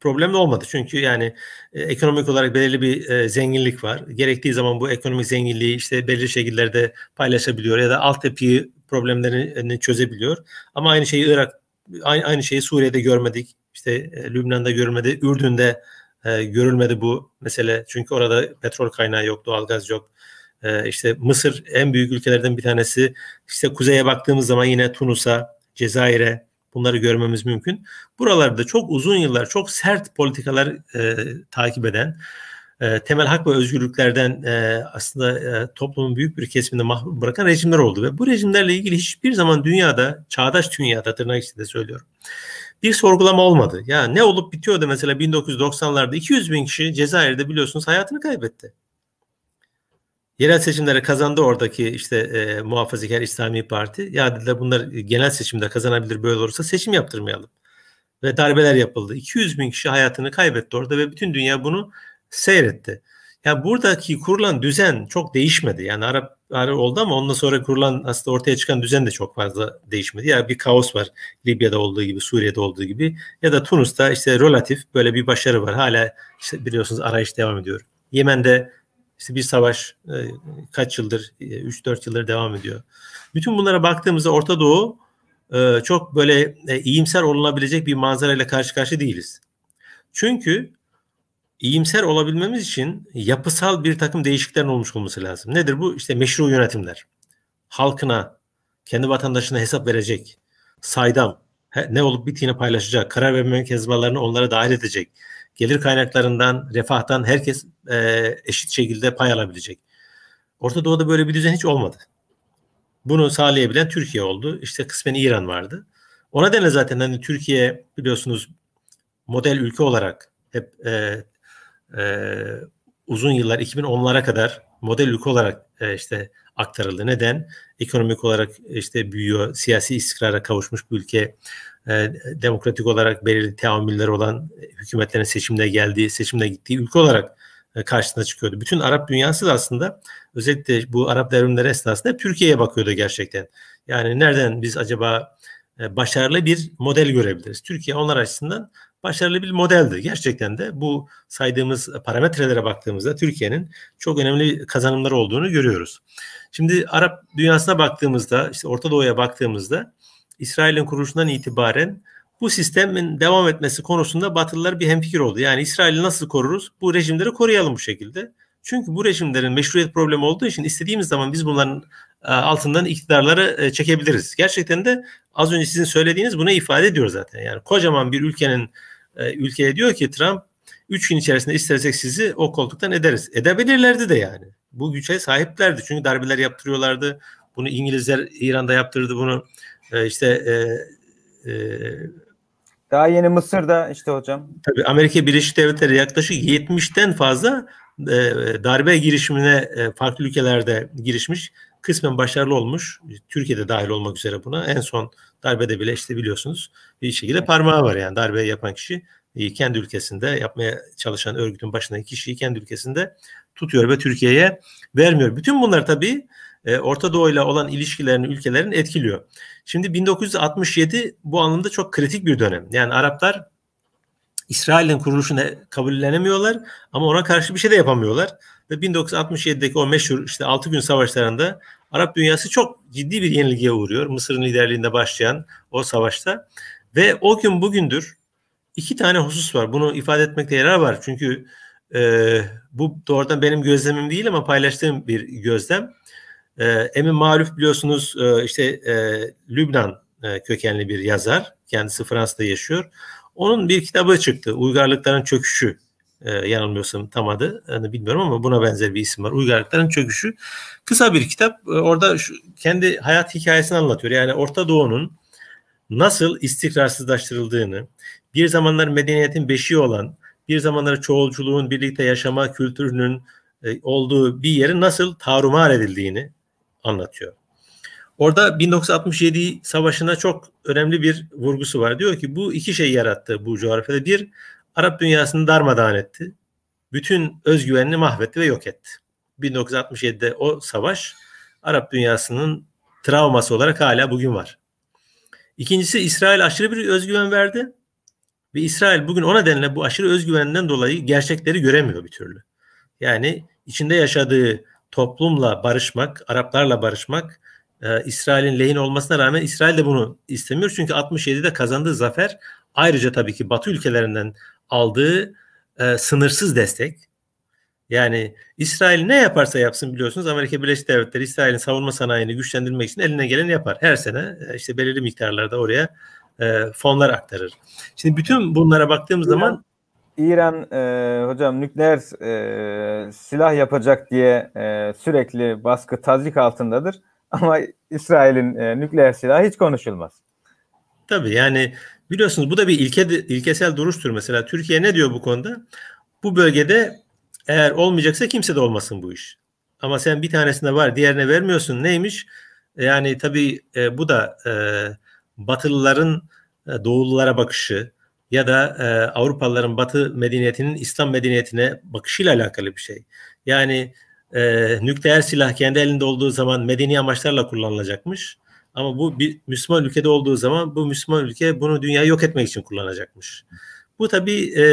problem de olmadı. Çünkü yani e, ekonomik olarak belirli bir e, zenginlik var. Gerektiği zaman bu ekonomik zenginliği işte belirli şekillerde paylaşabiliyor ya da altyapıyı problemlerini çözebiliyor. Ama aynı şeyi Irak aynı, aynı şeyi Suriye'de görmedik. İşte e, Lübnan'da görülmedi, Ürdün'de e, görülmedi bu mesele. Çünkü orada petrol kaynağı yok, doğalgaz yok. E, işte Mısır en büyük ülkelerden bir tanesi. İşte kuzeye baktığımız zaman yine Tunus'a, Cezayir'e, Bunları görmemiz mümkün. Buralarda çok uzun yıllar çok sert politikalar e, takip eden, e, temel hak ve özgürlüklerden e, aslında e, toplumun büyük bir kesimini mahrum bırakan rejimler oldu. Ve bu rejimlerle ilgili hiçbir zaman dünyada, çağdaş dünyada tırnak içinde söylüyorum, bir sorgulama olmadı. Ya ne olup bitiyordu mesela 1990'larda 200 bin kişi Cezayir'de biliyorsunuz hayatını kaybetti yerel seçimlere kazandı oradaki işte e, muhafazakar İslami Parti. Ya dediler bunlar genel seçimde kazanabilir böyle olursa seçim yaptırmayalım. Ve darbeler yapıldı. 200 bin kişi hayatını kaybetti orada ve bütün dünya bunu seyretti. Ya yani buradaki kurulan düzen çok değişmedi. Yani Arap Arap oldu ama ondan sonra kurulan aslında ortaya çıkan düzen de çok fazla değişmedi. Ya yani bir kaos var Libya'da olduğu gibi, Suriye'de olduğu gibi ya da Tunus'ta işte relatif böyle bir başarı var. Hala işte biliyorsunuz arayış devam ediyor. Yemen'de işte bir savaş e, kaç yıldır, e, 3-4 yıldır devam ediyor. Bütün bunlara baktığımızda Orta Doğu e, çok böyle e, iyimser olunabilecek bir manzara ile karşı karşı değiliz. Çünkü iyimser olabilmemiz için yapısal bir takım değişiklerin olmuş olması lazım. Nedir bu? İşte meşru yönetimler. Halkına, kendi vatandaşına hesap verecek, saydam, ne olup bittiğini paylaşacak, karar verme mekanizmalarını onlara dahil edecek, gelir kaynaklarından, refahtan herkes e, eşit şekilde pay alabilecek. Orta Doğu'da böyle bir düzen hiç olmadı. Bunu sağlayabilen Türkiye oldu. İşte kısmen İran vardı. O nedenle zaten hani Türkiye biliyorsunuz model ülke olarak hep e, e, uzun yıllar 2010'lara kadar model ülke olarak e, işte aktarıldı. Neden? Ekonomik olarak işte büyüyor, siyasi istikrara kavuşmuş bir ülke e, demokratik olarak belirli teamüller olan hükümetlerin seçimle geldiği, seçimle gittiği ülke olarak e, karşısına çıkıyordu. Bütün Arap dünyası da aslında özellikle bu Arap devrimleri esnasında Türkiye'ye bakıyordu gerçekten. Yani nereden biz acaba e, başarılı bir model görebiliriz? Türkiye onlar açısından başarılı bir modeldi. Gerçekten de bu saydığımız parametrelere baktığımızda Türkiye'nin çok önemli kazanımları olduğunu görüyoruz. Şimdi Arap dünyasına baktığımızda, işte Orta Doğu'ya baktığımızda İsrail'in kuruluşundan itibaren bu sistemin devam etmesi konusunda Batılılar bir hemfikir oldu. Yani İsrail'i nasıl koruruz? Bu rejimleri koruyalım bu şekilde. Çünkü bu rejimlerin meşruiyet problemi olduğu için istediğimiz zaman biz bunların e, altından iktidarları e, çekebiliriz. Gerçekten de az önce sizin söylediğiniz buna ifade ediyor zaten. Yani kocaman bir ülkenin e, ülkeye diyor ki Trump 3 gün içerisinde istersek sizi o koltuktan ederiz. Edebilirlerdi de yani. Bu güce sahiplerdi. Çünkü darbeler yaptırıyorlardı. Bunu İngilizler İran'da yaptırdı bunu. E, işte e, e, daha yeni Mısır'da işte hocam. Tabii Amerika Birleşik Devletleri yaklaşık 70'ten fazla e, darbe girişimine e, farklı ülkelerde girişmiş. Kısmen başarılı olmuş. Türkiye'de dahil olmak üzere buna. En son darbede bile işte biliyorsunuz bir şekilde parmağı var yani darbe yapan kişi e, kendi ülkesinde yapmaya çalışan örgütün başındaki kişiyi kendi ülkesinde tutuyor ve Türkiye'ye vermiyor. Bütün bunlar tabii e, Orta Doğu ile olan ilişkilerini ülkelerin etkiliyor. Şimdi 1967 bu anlamda çok kritik bir dönem. Yani Araplar İsrail'in kuruluşunu kabullenemiyorlar ama ona karşı bir şey de yapamıyorlar. Ve 1967'deki o meşhur işte 6 gün savaşlarında Arap dünyası çok ciddi bir yenilgiye uğruyor. Mısır'ın liderliğinde başlayan o savaşta. Ve o gün bugündür iki tane husus var. Bunu ifade etmekte yarar var. Çünkü e, bu doğrudan benim gözlemim değil ama paylaştığım bir gözlem. E, ee, Emin Maruf biliyorsunuz e, işte e, Lübnan e, kökenli bir yazar. Kendisi Fransa'da yaşıyor. Onun bir kitabı çıktı. Uygarlıkların Çöküşü e, yanılmıyorsam tam adı yani e, bilmiyorum ama buna benzer bir isim var. Uygarlıkların Çöküşü. Kısa bir kitap. E, orada şu, kendi hayat hikayesini anlatıyor. Yani Orta Doğu'nun nasıl istikrarsızlaştırıldığını, bir zamanlar medeniyetin beşiği olan, bir zamanlar çoğulculuğun, birlikte yaşama kültürünün e, olduğu bir yerin nasıl tarumar edildiğini, anlatıyor. Orada 1967 savaşına çok önemli bir vurgusu var. Diyor ki bu iki şey yarattı bu coğrafyada. Bir, Arap dünyasını darmadağın etti. Bütün özgüvenini mahvetti ve yok etti. 1967'de o savaş Arap dünyasının travması olarak hala bugün var. İkincisi İsrail aşırı bir özgüven verdi ve İsrail bugün ona denile bu aşırı özgüvenden dolayı gerçekleri göremiyor bir türlü. Yani içinde yaşadığı toplumla barışmak, Araplarla barışmak e, İsrail'in lehin olmasına rağmen İsrail de bunu istemiyor. Çünkü 67'de kazandığı zafer ayrıca tabii ki Batı ülkelerinden aldığı e, sınırsız destek. Yani İsrail ne yaparsa yapsın biliyorsunuz Amerika Birleşik Devletleri İsrail'in savunma sanayini güçlendirmek için eline geleni yapar. Her sene e, işte belirli miktarlarda oraya e, fonlar aktarır. Şimdi bütün bunlara baktığımız zaman İran e, hocam nükleer e, silah yapacak diye e, sürekli baskı tazik altındadır. Ama İsrail'in e, nükleer silahı hiç konuşulmaz. Tabii yani biliyorsunuz bu da bir ilke ilkesel duruştur mesela. Türkiye ne diyor bu konuda? Bu bölgede eğer olmayacaksa kimse de olmasın bu iş. Ama sen bir tanesinde var diğerine vermiyorsun. Neymiş? Yani tabii e, bu da e, Batılıların e, Doğululara bakışı, ya da e, Avrupalıların Batı medeniyetinin İslam medeniyetine bakışıyla alakalı bir şey. Yani e, nükleer silah kendi elinde olduğu zaman medeni amaçlarla kullanılacakmış. Ama bu bir Müslüman ülkede olduğu zaman bu Müslüman ülke bunu dünyayı yok etmek için kullanacakmış. Bu tabii e,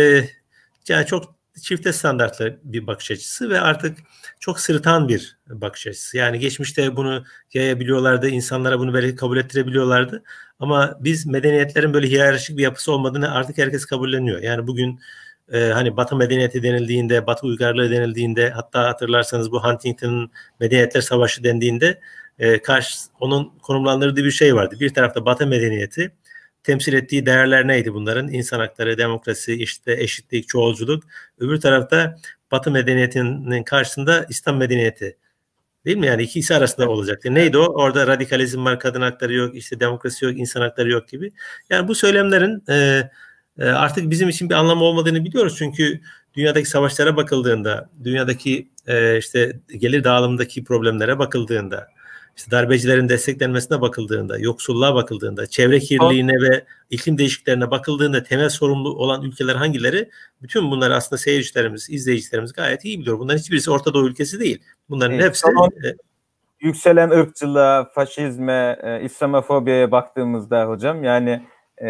yani çok çifte standartlı bir bakış açısı ve artık çok sırıtan bir bakış açısı. Yani geçmişte bunu yayabiliyorlardı, insanlara bunu böyle kabul ettirebiliyorlardı. Ama biz medeniyetlerin böyle hiyerarşik bir yapısı olmadığını artık herkes kabulleniyor. Yani bugün e, hani Batı medeniyeti denildiğinde, Batı uygarlığı denildiğinde hatta hatırlarsanız bu Huntington'ın medeniyetler savaşı dendiğinde e, karşı onun konumlandırdığı bir şey vardı. Bir tarafta Batı medeniyeti temsil ettiği değerler neydi bunların? İnsan hakları, demokrasi, işte eşitlik, çoğulculuk. Öbür tarafta Batı medeniyetinin karşısında İslam medeniyeti Değil mi? Yani iki ikisi arasında olacaktı. Neydi o? Orada radikalizm var, kadın hakları yok, işte demokrasi yok, insan hakları yok gibi. Yani bu söylemlerin e, e, artık bizim için bir anlamı olmadığını biliyoruz. Çünkü dünyadaki savaşlara bakıldığında, dünyadaki e, işte gelir dağılımındaki problemlere bakıldığında, işte darbecilerin desteklenmesine bakıldığında, yoksulluğa bakıldığında, çevre kirliliğine ve iklim değişikliklerine bakıldığında temel sorumlu olan ülkeler hangileri? Bütün bunları aslında seyircilerimiz, izleyicilerimiz gayet iyi biliyor. Bunların hiçbirisi Orta Doğu ülkesi değil. Bunların evet, hepsi tamam. e, yükselen ırkçılığa, faşizme, e, İslamofobiyaya baktığımızda hocam yani e,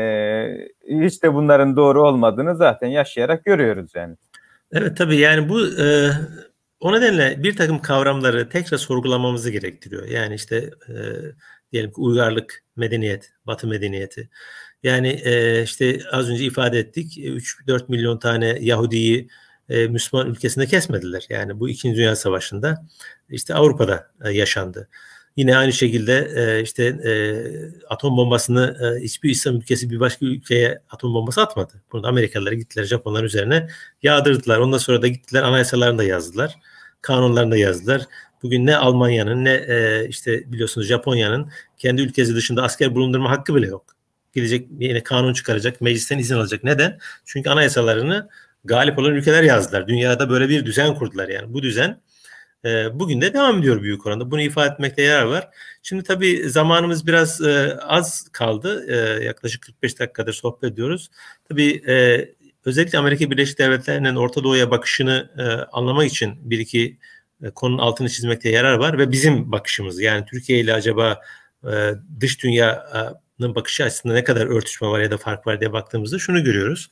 hiç de bunların doğru olmadığını zaten yaşayarak görüyoruz yani. Evet tabii yani bu e, o nedenle bir takım kavramları tekrar sorgulamamızı gerektiriyor. Yani işte e, diyelim ki uygarlık, medeniyet, batı medeniyeti. Yani e, işte az önce ifade ettik 3-4 e, milyon tane Yahudi'yi e, Müslüman ülkesinde kesmediler. Yani bu 2. Dünya Savaşı'nda işte Avrupa'da e, yaşandı. Yine aynı şekilde e, işte e, atom bombasını e, hiçbir İslam ülkesi bir başka ülkeye atom bombası atmadı. Bunu Amerikalılar gittiler Japonlar üzerine yağdırdılar. Ondan sonra da gittiler anayasalarını da yazdılar kanunlarında yazdılar. Bugün ne Almanya'nın ne e, işte biliyorsunuz Japonya'nın kendi ülkesi dışında asker bulundurma hakkı bile yok. Gidecek yine kanun çıkaracak, meclisten izin alacak. Neden? Çünkü anayasalarını galip olan ülkeler yazdılar. Dünyada böyle bir düzen kurdular yani. Bu düzen e, bugün de devam ediyor büyük oranda. Bunu ifade etmekte yarar var. Şimdi tabii zamanımız biraz e, az kaldı. E, yaklaşık 45 dakikadır sohbet ediyoruz. Tabii e, özellikle Amerika Birleşik Devletleri'nin Orta Doğu'ya bakışını e, anlamak için bir iki e, konunun altını çizmekte yarar var ve bizim bakışımız yani Türkiye ile acaba e, dış dünyanın bakışı açısından ne kadar örtüşme var ya da fark var diye baktığımızda şunu görüyoruz.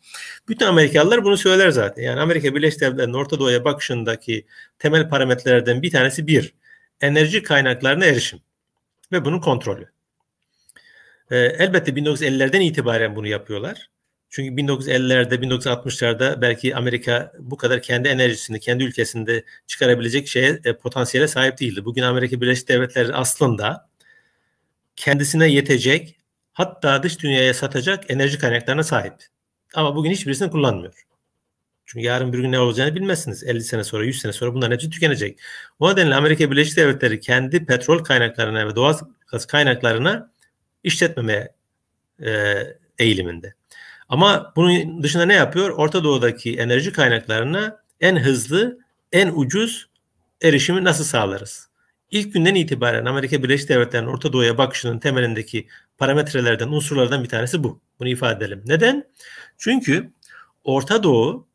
Bütün Amerikalılar bunu söyler zaten. Yani Amerika Birleşik Devletleri'nin Orta Doğu'ya bakışındaki temel parametrelerden bir tanesi bir, enerji kaynaklarına erişim ve bunun kontrolü. E, elbette 1950'lerden itibaren bunu yapıyorlar. Çünkü 1950'lerde, 1960'larda belki Amerika bu kadar kendi enerjisini, kendi ülkesinde çıkarabilecek şeye e, potansiyele sahip değildi. Bugün Amerika Birleşik Devletleri aslında kendisine yetecek, hatta dış dünyaya satacak enerji kaynaklarına sahip. Ama bugün hiçbirisini kullanmıyor. Çünkü yarın bir gün ne olacağını bilmezsiniz. 50 sene sonra, 100 sene sonra bunların hepsi tükenecek. O nedenle Amerika Birleşik Devletleri kendi petrol kaynaklarına ve doğal gaz kaynaklarına işletmemeye e, eğiliminde. Ama bunun dışında ne yapıyor? Orta Doğu'daki enerji kaynaklarına en hızlı, en ucuz erişimi nasıl sağlarız? İlk günden itibaren Amerika Birleşik Devletleri'nin Orta Doğu'ya bakışının temelindeki parametrelerden, unsurlardan bir tanesi bu. Bunu ifade edelim. Neden? Çünkü Orta Doğu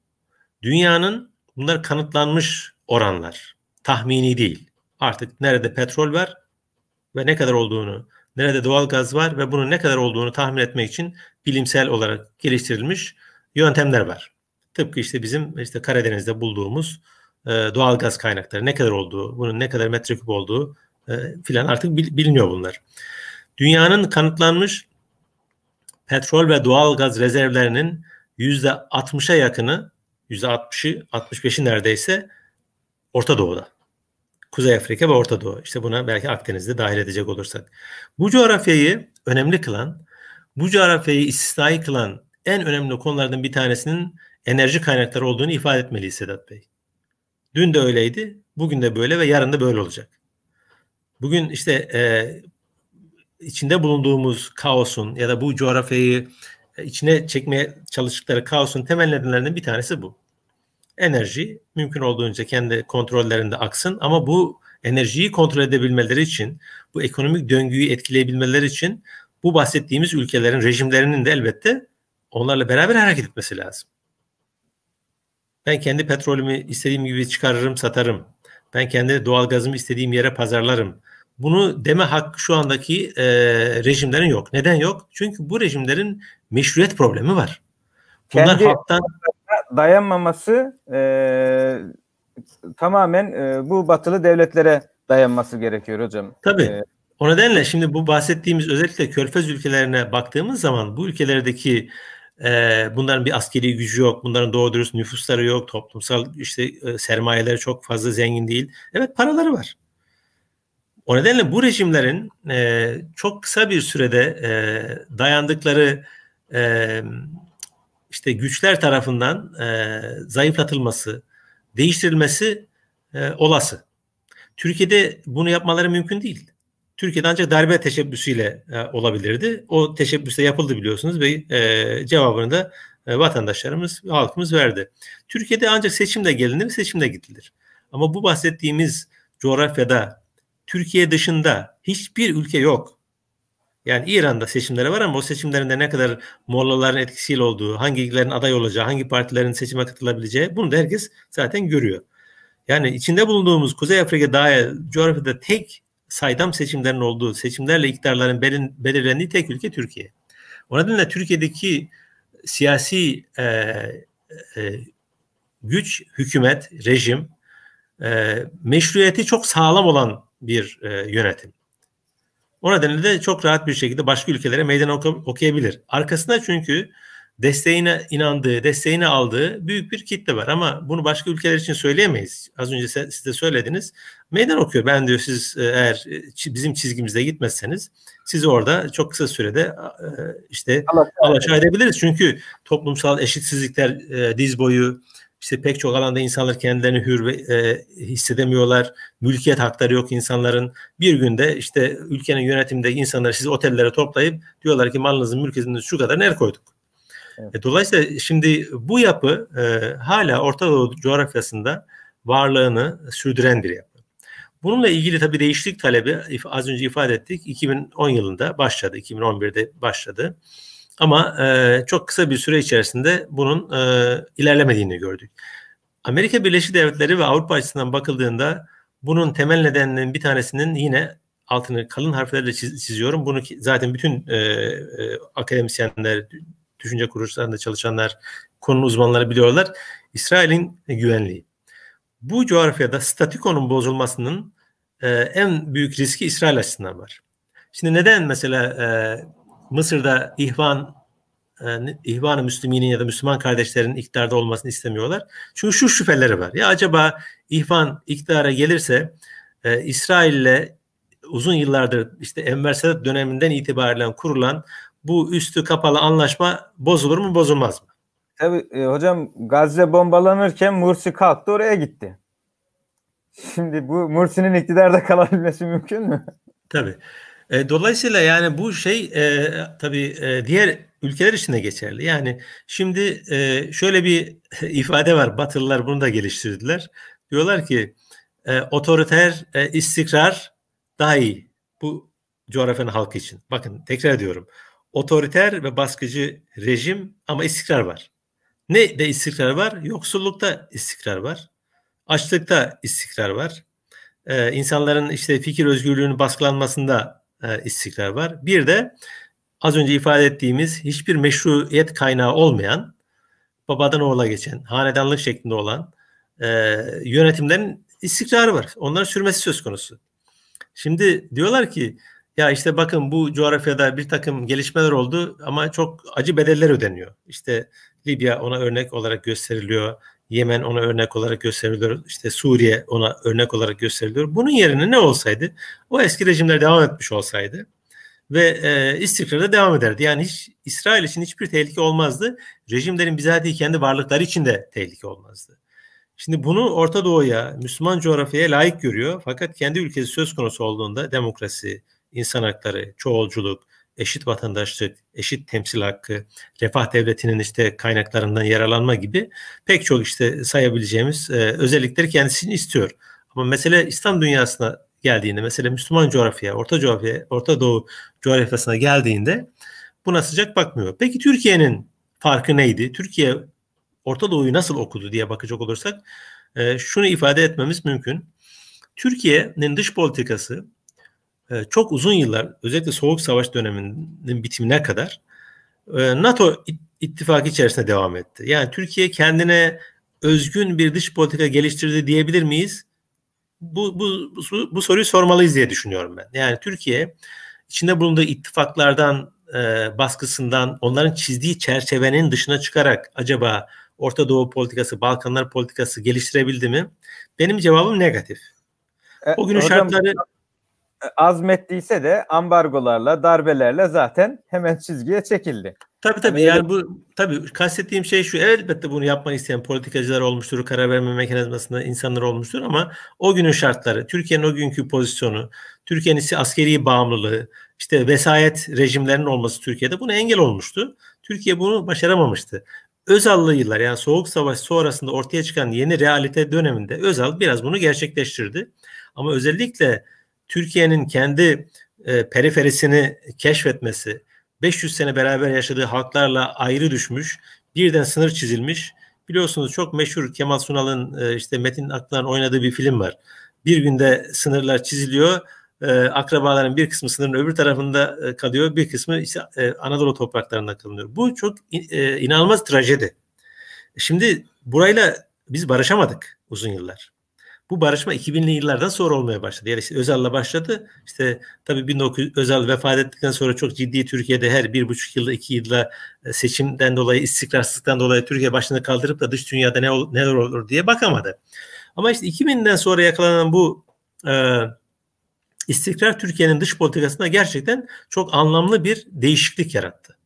dünyanın bunlar kanıtlanmış oranlar. Tahmini değil. Artık nerede petrol var ve ne kadar olduğunu, nerede doğal gaz var ve bunun ne kadar olduğunu tahmin etmek için bilimsel olarak geliştirilmiş yöntemler var. Tıpkı işte bizim işte Karadeniz'de bulduğumuz e, doğal gaz kaynakları ne kadar olduğu, bunun ne kadar metreküp olduğu e, filan artık biliniyor bunlar. Dünyanın kanıtlanmış petrol ve doğal gaz rezervlerinin yüzde %60'a yakını, yüzde %60'ı, 65'i neredeyse Orta Doğu'da. Kuzey Afrika ve Orta Doğu. İşte buna belki Akdeniz'de dahil edecek olursak. Bu coğrafyayı önemli kılan bu coğrafyayı istisnai kılan en önemli konulardan bir tanesinin enerji kaynakları olduğunu ifade etmeliyiz Sedat Bey. Dün de öyleydi, bugün de böyle ve yarın da böyle olacak. Bugün işte e, içinde bulunduğumuz kaosun ya da bu coğrafyayı e, içine çekmeye çalıştıkları kaosun temel nedenlerinden bir tanesi bu. Enerji mümkün olduğunca kendi kontrollerinde aksın ama bu enerjiyi kontrol edebilmeleri için, bu ekonomik döngüyü etkileyebilmeleri için bu bahsettiğimiz ülkelerin rejimlerinin de elbette onlarla beraber hareket etmesi lazım. Ben kendi petrolümü istediğim gibi çıkarırım, satarım. Ben kendi doğalgazımı istediğim yere pazarlarım. Bunu deme hakkı şu andaki e, rejimlerin yok. Neden yok? Çünkü bu rejimlerin meşruiyet problemi var. Bunlar kendi halktan dayanmaması e, tamamen e, bu batılı devletlere dayanması gerekiyor hocam. Tabii. E, o nedenle şimdi bu bahsettiğimiz özellikle körfez ülkelerine baktığımız zaman bu ülkelerdeki e, bunların bir askeri gücü yok, bunların doğru dürüst nüfusları yok, toplumsal işte e, sermayeleri çok fazla zengin değil. Evet paraları var. O nedenle bu rejimlerin e, çok kısa bir sürede e, dayandıkları e, işte güçler tarafından e, zayıflatılması, değiştirilmesi e, olası. Türkiye'de bunu yapmaları mümkün değil. Türkiye'de ancak darbe teşebbüsüyle e, olabilirdi. O teşebbüs de yapıldı biliyorsunuz ve e, cevabını da e, vatandaşlarımız, halkımız verdi. Türkiye'de ancak seçimde gelinir, seçimde gidilir. Ama bu bahsettiğimiz coğrafyada Türkiye dışında hiçbir ülke yok. Yani İran'da seçimleri var ama o seçimlerinde ne kadar mollaların etkisiyle olduğu, hangi hangilerin aday olacağı, hangi partilerin seçime katılabileceği bunu da herkes zaten görüyor. Yani içinde bulunduğumuz Kuzey Afrika dahil coğrafyada tek saydam seçimlerin olduğu, seçimlerle iktidarların belirlendiği tek ülke Türkiye. O nedenle Türkiye'deki siyasi e, e, güç, hükümet, rejim e, meşruiyeti çok sağlam olan bir e, yönetim. O nedenle de çok rahat bir şekilde başka ülkelere meydan okuyabilir. Arkasında çünkü desteğine inandığı, desteğini aldığı büyük bir kitle var. Ama bunu başka ülkeler için söyleyemeyiz. Az önce siz de söylediniz. Meydan okuyor. Ben diyor siz e, eğer e, bizim çizgimizde gitmezseniz sizi orada çok kısa sürede e, işte alaşağı edebiliriz. Çünkü toplumsal eşitsizlikler diz boyu işte pek çok alanda insanlar kendilerini hür ve, e, hissedemiyorlar. Mülkiyet hakları yok insanların. Bir günde işte ülkenin yönetiminde insanları sizi otellere toplayıp diyorlar ki malınızın mülkiyetinizin şu kadar er koyduk. Evet. E, dolayısıyla şimdi bu yapı e, hala Orta Doğu coğrafyasında varlığını sürdüren bir yapı. Bununla ilgili tabii değişiklik talebi az önce ifade ettik. 2010 yılında başladı, 2011'de başladı. Ama e, çok kısa bir süre içerisinde bunun e, ilerlemediğini gördük. Amerika Birleşik Devletleri ve Avrupa açısından bakıldığında bunun temel nedenlerinin bir tanesinin yine altını kalın harflerle çiziyorum. Bunu zaten bütün e, e, akademisyenler, düşünce kuruluşlarında çalışanlar, konu uzmanları biliyorlar. İsrail'in güvenliği. Bu coğrafyada statikonun bozulmasının e, en büyük riski İsrail açısından var. Şimdi neden mesela e, Mısır'da ihvan e, İhvan-ı Müslümin'in ya da Müslüman kardeşlerin iktidarda olmasını istemiyorlar. Çünkü şu şüpheleri var. Ya acaba İhvan iktidara gelirse e, İsrail'le uzun yıllardır işte Enver Sedat döneminden itibaren kurulan bu üstü kapalı anlaşma bozulur mu bozulmaz mı? Tabii e, hocam Gazze bombalanırken Mursi kalktı oraya gitti. Şimdi bu Mursi'nin iktidarda kalabilmesi mümkün mü? Tabii. E, dolayısıyla yani bu şey e, tabii e, diğer ülkeler için de geçerli. Yani şimdi e, şöyle bir ifade var. Batılılar bunu da geliştirdiler. Diyorlar ki e, otoriter e, istikrar daha iyi. Bu coğrafyanın halkı için. Bakın tekrar ediyorum otoriter ve baskıcı rejim ama istikrar var. Ne de istikrar var? Yoksullukta istikrar var. Açlıkta istikrar var. Ee, insanların işte fikir özgürlüğünün baskılanmasında e, istikrar var. Bir de az önce ifade ettiğimiz hiçbir meşruiyet kaynağı olmayan, babadan oğula geçen, hanedanlık şeklinde olan e, yönetimlerin istikrarı var. Onların sürmesi söz konusu. Şimdi diyorlar ki ya işte bakın bu coğrafyada bir takım gelişmeler oldu ama çok acı bedeller ödeniyor. İşte Libya ona örnek olarak gösteriliyor. Yemen ona örnek olarak gösteriliyor. İşte Suriye ona örnek olarak gösteriliyor. Bunun yerine ne olsaydı? O eski rejimler devam etmiş olsaydı ve e, istikrarda devam ederdi. Yani hiç İsrail için hiçbir tehlike olmazdı. Rejimlerin bizatihi kendi varlıkları için de tehlike olmazdı. Şimdi bunu Orta Doğu'ya, Müslüman coğrafyaya layık görüyor. Fakat kendi ülkesi söz konusu olduğunda demokrasi, insan hakları, çoğulculuk, eşit vatandaşlık, eşit temsil hakkı, refah devletinin işte kaynaklarından yararlanma gibi pek çok işte sayabileceğimiz e, özellikleri kendisini istiyor. Ama mesele İslam dünyasına geldiğinde, mesele Müslüman coğrafya, Orta coğrafya, Orta Doğu coğrafyasına geldiğinde buna sıcak bakmıyor. Peki Türkiye'nin farkı neydi? Türkiye Orta Doğu'yu nasıl okudu diye bakacak olursak e, şunu ifade etmemiz mümkün. Türkiye'nin dış politikası ee, çok uzun yıllar özellikle Soğuk Savaş döneminin bitimine kadar e, NATO ittifakı içerisinde devam etti. Yani Türkiye kendine özgün bir dış politika geliştirdi diyebilir miyiz? Bu, bu, bu, bu soruyu sormalıyız diye düşünüyorum ben. Yani Türkiye içinde bulunduğu ittifaklardan, e, baskısından, onların çizdiği çerçevenin dışına çıkarak acaba Orta Doğu politikası, Balkanlar politikası geliştirebildi mi? Benim cevabım negatif. E, o günün hocam, şartları e, azmettiyse de ambargolarla, darbelerle zaten hemen çizgiye çekildi. Tabii tabii yani bu tabii kastettiğim şey şu elbette bunu yapmayı isteyen politikacılar olmuştur, karar verme mekanizmasında insanlar olmuştur ama o günün şartları, Türkiye'nin o günkü pozisyonu, Türkiye'nin askeri bağımlılığı, işte vesayet rejimlerinin olması Türkiye'de buna engel olmuştu. Türkiye bunu başaramamıştı. Özallı yıllar yani Soğuk Savaş sonrasında ortaya çıkan yeni realite döneminde Özal biraz bunu gerçekleştirdi. Ama özellikle Türkiye'nin kendi e, periferisini keşfetmesi, 500 sene beraber yaşadığı halklarla ayrı düşmüş, birden sınır çizilmiş. Biliyorsunuz çok meşhur Kemal Sunal'ın e, işte Metin Akpınar'ın oynadığı bir film var. Bir günde sınırlar çiziliyor. E, akrabaların bir kısmı sınırın öbür tarafında e, kalıyor. Bir kısmı ise e, Anadolu topraklarında kalınıyor. Bu çok in, e, inanılmaz trajedi. Şimdi burayla biz barışamadık uzun yıllar bu barışma 2000'li yıllardan sonra olmaya başladı. Yani işte Özal'la başladı. İşte tabii 1900 Özal vefat ettikten sonra çok ciddi Türkiye'de her bir buçuk yılda iki yılda e, seçimden dolayı istikrarsızlıktan dolayı Türkiye başını kaldırıp da dış dünyada ne olur neler olur diye bakamadı. Ama işte 2000'den sonra yakalanan bu e, istikrar Türkiye'nin dış politikasında gerçekten çok anlamlı bir değişiklik yarattı.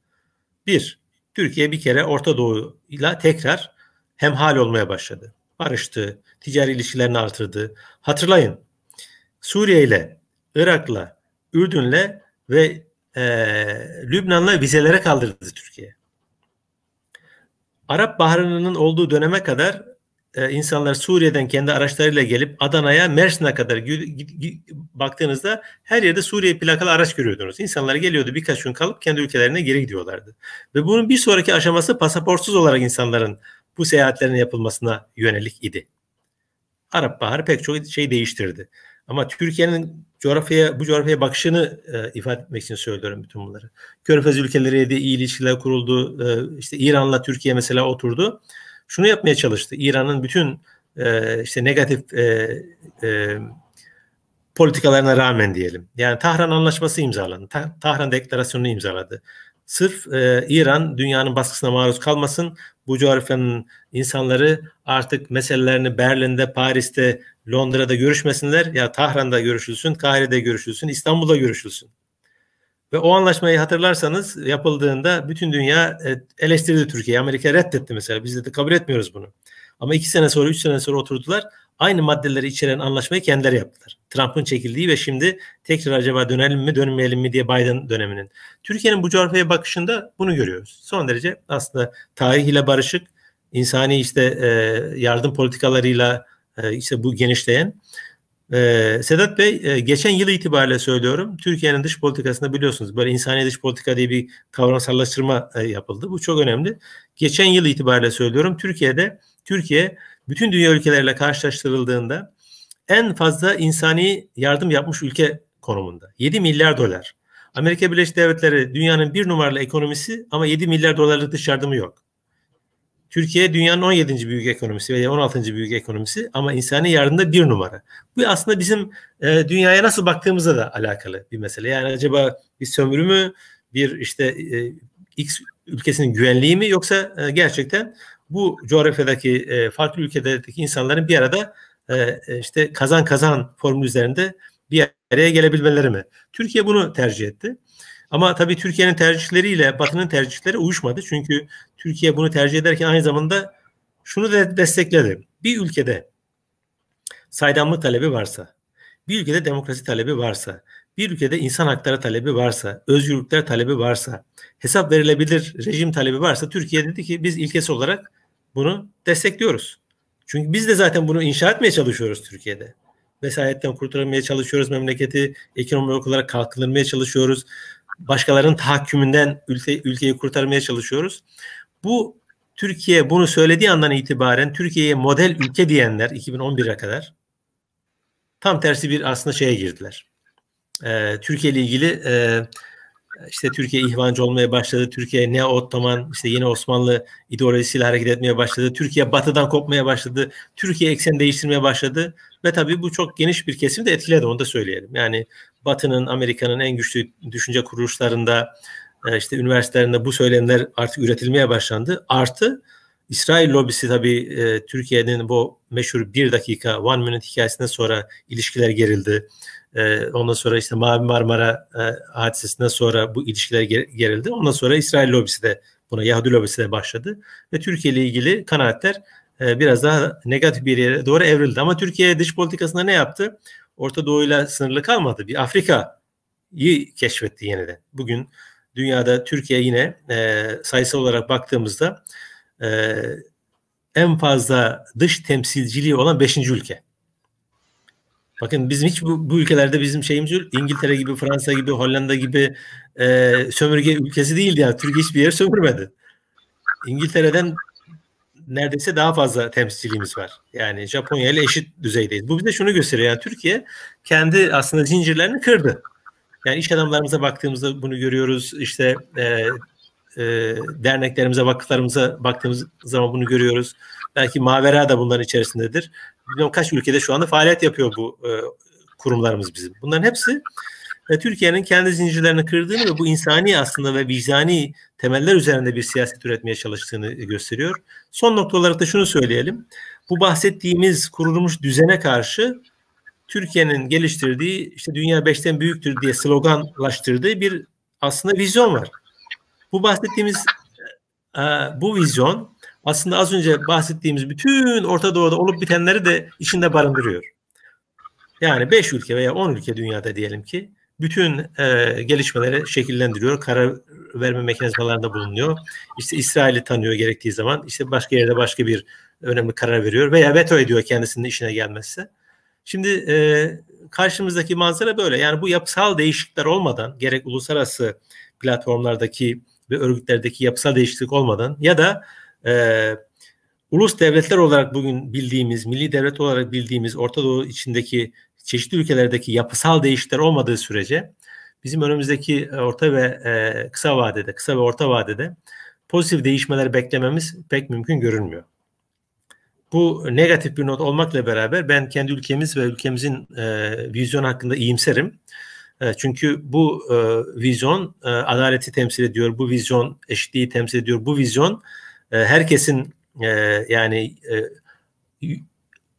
Bir, Türkiye bir kere Orta Doğu'yla tekrar hemhal olmaya başladı barıştı, ticari ilişkilerini artırdı. Hatırlayın Suriye ile, Irak'la, Ürdün'le ve e, Lübnan'la vizelere kaldırdı Türkiye. Arap Baharı'nın olduğu döneme kadar e, insanlar Suriye'den kendi araçlarıyla gelip Adana'ya, Mersin'e kadar baktığınızda her yerde Suriye plakalı araç görüyordunuz. İnsanlar geliyordu birkaç gün kalıp kendi ülkelerine geri gidiyorlardı. Ve bunun bir sonraki aşaması pasaportsuz olarak insanların bu seyahatlerin yapılmasına yönelik idi. Arap Baharı pek çok şey değiştirdi. Ama Türkiye'nin coğrafyaya bu coğrafyaya bakışını e, ifade etmek için söylüyorum bütün bunları. Körfez ülkeleriyle de iyi ilişkiler kuruldu. E, işte İran'la Türkiye mesela oturdu. Şunu yapmaya çalıştı. İran'ın bütün e, işte negatif e, e, politikalarına rağmen diyelim. Yani Tahran Anlaşması imzalandı. Tahran Deklarasyonu imzaladı. Sırf e, İran dünyanın baskısına maruz kalmasın. Bu coğrafyanın insanları artık meselelerini Berlin'de, Paris'te, Londra'da görüşmesinler. Ya Tahran'da görüşülsün, Kahire'de görüşülsün, İstanbul'da görüşülsün. Ve o anlaşmayı hatırlarsanız yapıldığında bütün dünya e, eleştirdi Türkiye. Amerika reddetti mesela. Biz de kabul etmiyoruz bunu. Ama iki sene sonra, üç sene sonra oturdular aynı maddeleri içeren anlaşmayı kendileri yaptılar. Trump'ın çekildiği ve şimdi tekrar acaba dönelim mi dönmeyelim mi diye Biden döneminin. Türkiye'nin bu coğrafyaya bakışında bunu görüyoruz. Son derece aslında tarih ile barışık, insani işte e, yardım politikalarıyla e, işte bu genişleyen. E, Sedat Bey geçen yıl itibariyle söylüyorum Türkiye'nin dış politikasında biliyorsunuz böyle insani dış politika diye bir kavramsallaştırma yapıldı. Bu çok önemli. Geçen yıl itibariyle söylüyorum Türkiye'de Türkiye bütün dünya ülkelerle karşılaştırıldığında en fazla insani yardım yapmış ülke konumunda. 7 milyar dolar. Amerika Birleşik Devletleri dünyanın bir numaralı ekonomisi ama 7 milyar dolarlık dış yardımı yok. Türkiye dünyanın 17. büyük ekonomisi veya 16. büyük ekonomisi ama insani yardımda bir numara. Bu aslında bizim e, dünyaya nasıl baktığımıza da alakalı bir mesele. Yani acaba bir sömürü mü, bir işte e, X ülkesinin güvenliği mi yoksa e, gerçekten bu coğrafyadaki e, farklı ülkelerdeki insanların bir arada e, e, işte kazan kazan formülü üzerinde bir araya gelebilmeleri mi? Türkiye bunu tercih etti. Ama tabii Türkiye'nin tercihleriyle Batı'nın tercihleri uyuşmadı. Çünkü Türkiye bunu tercih ederken aynı zamanda şunu da destekledi. Bir ülkede saydamlık talebi varsa, bir ülkede demokrasi talebi varsa, bir ülkede insan hakları talebi varsa, özgürlükler talebi varsa, hesap verilebilir rejim talebi varsa Türkiye dedi ki biz ilkesi olarak bunu destekliyoruz. Çünkü biz de zaten bunu inşa etmeye çalışıyoruz Türkiye'de. Vesayetten kurtarmaya çalışıyoruz memleketi, ekonomik olarak kalkınmaya çalışıyoruz. Başkalarının tahakkümünden ülke, ülkeyi kurtarmaya çalışıyoruz. Bu Türkiye bunu söylediği andan itibaren Türkiye'ye model ülke diyenler 2011'e kadar tam tersi bir aslında şeye girdiler. Ee, Türkiye ile ilgili e, işte Türkiye ihvancı olmaya başladı. Türkiye ne Ottoman işte yeni Osmanlı ideolojisiyle hareket etmeye başladı. Türkiye batıdan kopmaya başladı. Türkiye eksen değiştirmeye başladı. Ve tabii bu çok geniş bir kesim de etkiledi onu da söyleyelim. Yani Batı'nın, Amerika'nın en güçlü düşünce kuruluşlarında e, işte üniversitelerinde bu söylemler artık üretilmeye başlandı. Artı İsrail lobisi tabii e, Türkiye'nin bu meşhur bir dakika one minute hikayesinden sonra ilişkiler gerildi. E, ondan sonra işte Mavi Marmara e, hadisesinden sonra bu ilişkiler gerildi. Ondan sonra İsrail lobisi de buna Yahudi lobisi de başladı. Ve Türkiye ile ilgili kanaatler e, biraz daha negatif bir yere doğru evrildi. Ama Türkiye dış politikasında ne yaptı? Orta Doğu ile sınırlı kalmadı. Bir Afrika'yı keşfetti yeniden. Bugün dünyada Türkiye yine e, sayısal olarak baktığımızda e, en fazla dış temsilciliği olan beşinci ülke. Bakın bizim hiç bu, bu ülkelerde bizim şeyimiz yok. İngiltere gibi, Fransa gibi, Hollanda gibi e, sömürge ülkesi değil yani. Türkiye hiçbir yer sömürmedi. İngiltere'den neredeyse daha fazla temsilciliğimiz var. Yani Japonya ile eşit düzeydeyiz. Bu bize şunu gösteriyor. Yani Türkiye kendi aslında zincirlerini kırdı. Yani iş adamlarımıza baktığımızda bunu görüyoruz. İşte e, e, derneklerimize, vakıflarımıza baktığımız zaman bunu görüyoruz. Belki Mavera da bunların içerisindedir. Bilmiyorum kaç ülkede şu anda faaliyet yapıyor bu e, kurumlarımız bizim. Bunların hepsi e, Türkiye'nin kendi zincirlerini kırdığını ve bu insani aslında ve vicdani temeller üzerinde bir siyaset üretmeye çalıştığını gösteriyor. Son nokta olarak da şunu söyleyelim. Bu bahsettiğimiz kurulmuş düzene karşı Türkiye'nin geliştirdiği işte dünya beşten büyüktür diye sloganlaştırdığı bir aslında vizyon var. Bu bahsettiğimiz e, e, bu vizyon aslında az önce bahsettiğimiz bütün Orta Doğu'da olup bitenleri de içinde barındırıyor. Yani 5 ülke veya 10 ülke dünyada diyelim ki bütün e, gelişmeleri şekillendiriyor. Karar verme mekanizmalarında bulunuyor. İşte İsrail'i tanıyor gerektiği zaman. işte başka yerde başka bir önemli karar veriyor. Veya veto ediyor kendisinin işine gelmezse. Şimdi e, karşımızdaki manzara böyle. Yani bu yapısal değişiklikler olmadan gerek uluslararası platformlardaki ve örgütlerdeki yapısal değişiklik olmadan ya da e, ulus devletler olarak bugün bildiğimiz, milli devlet olarak bildiğimiz Orta Doğu içindeki çeşitli ülkelerdeki yapısal değişiklikler olmadığı sürece bizim önümüzdeki e, orta ve e, kısa vadede, kısa ve orta vadede pozitif değişmeler beklememiz pek mümkün görünmüyor. Bu negatif bir not olmakla beraber ben kendi ülkemiz ve ülkemizin e, vizyon hakkında iyimserim. E, çünkü bu e, vizyon e, adaleti temsil ediyor, bu vizyon eşitliği temsil ediyor, bu vizyon ee, herkesin e, yani e,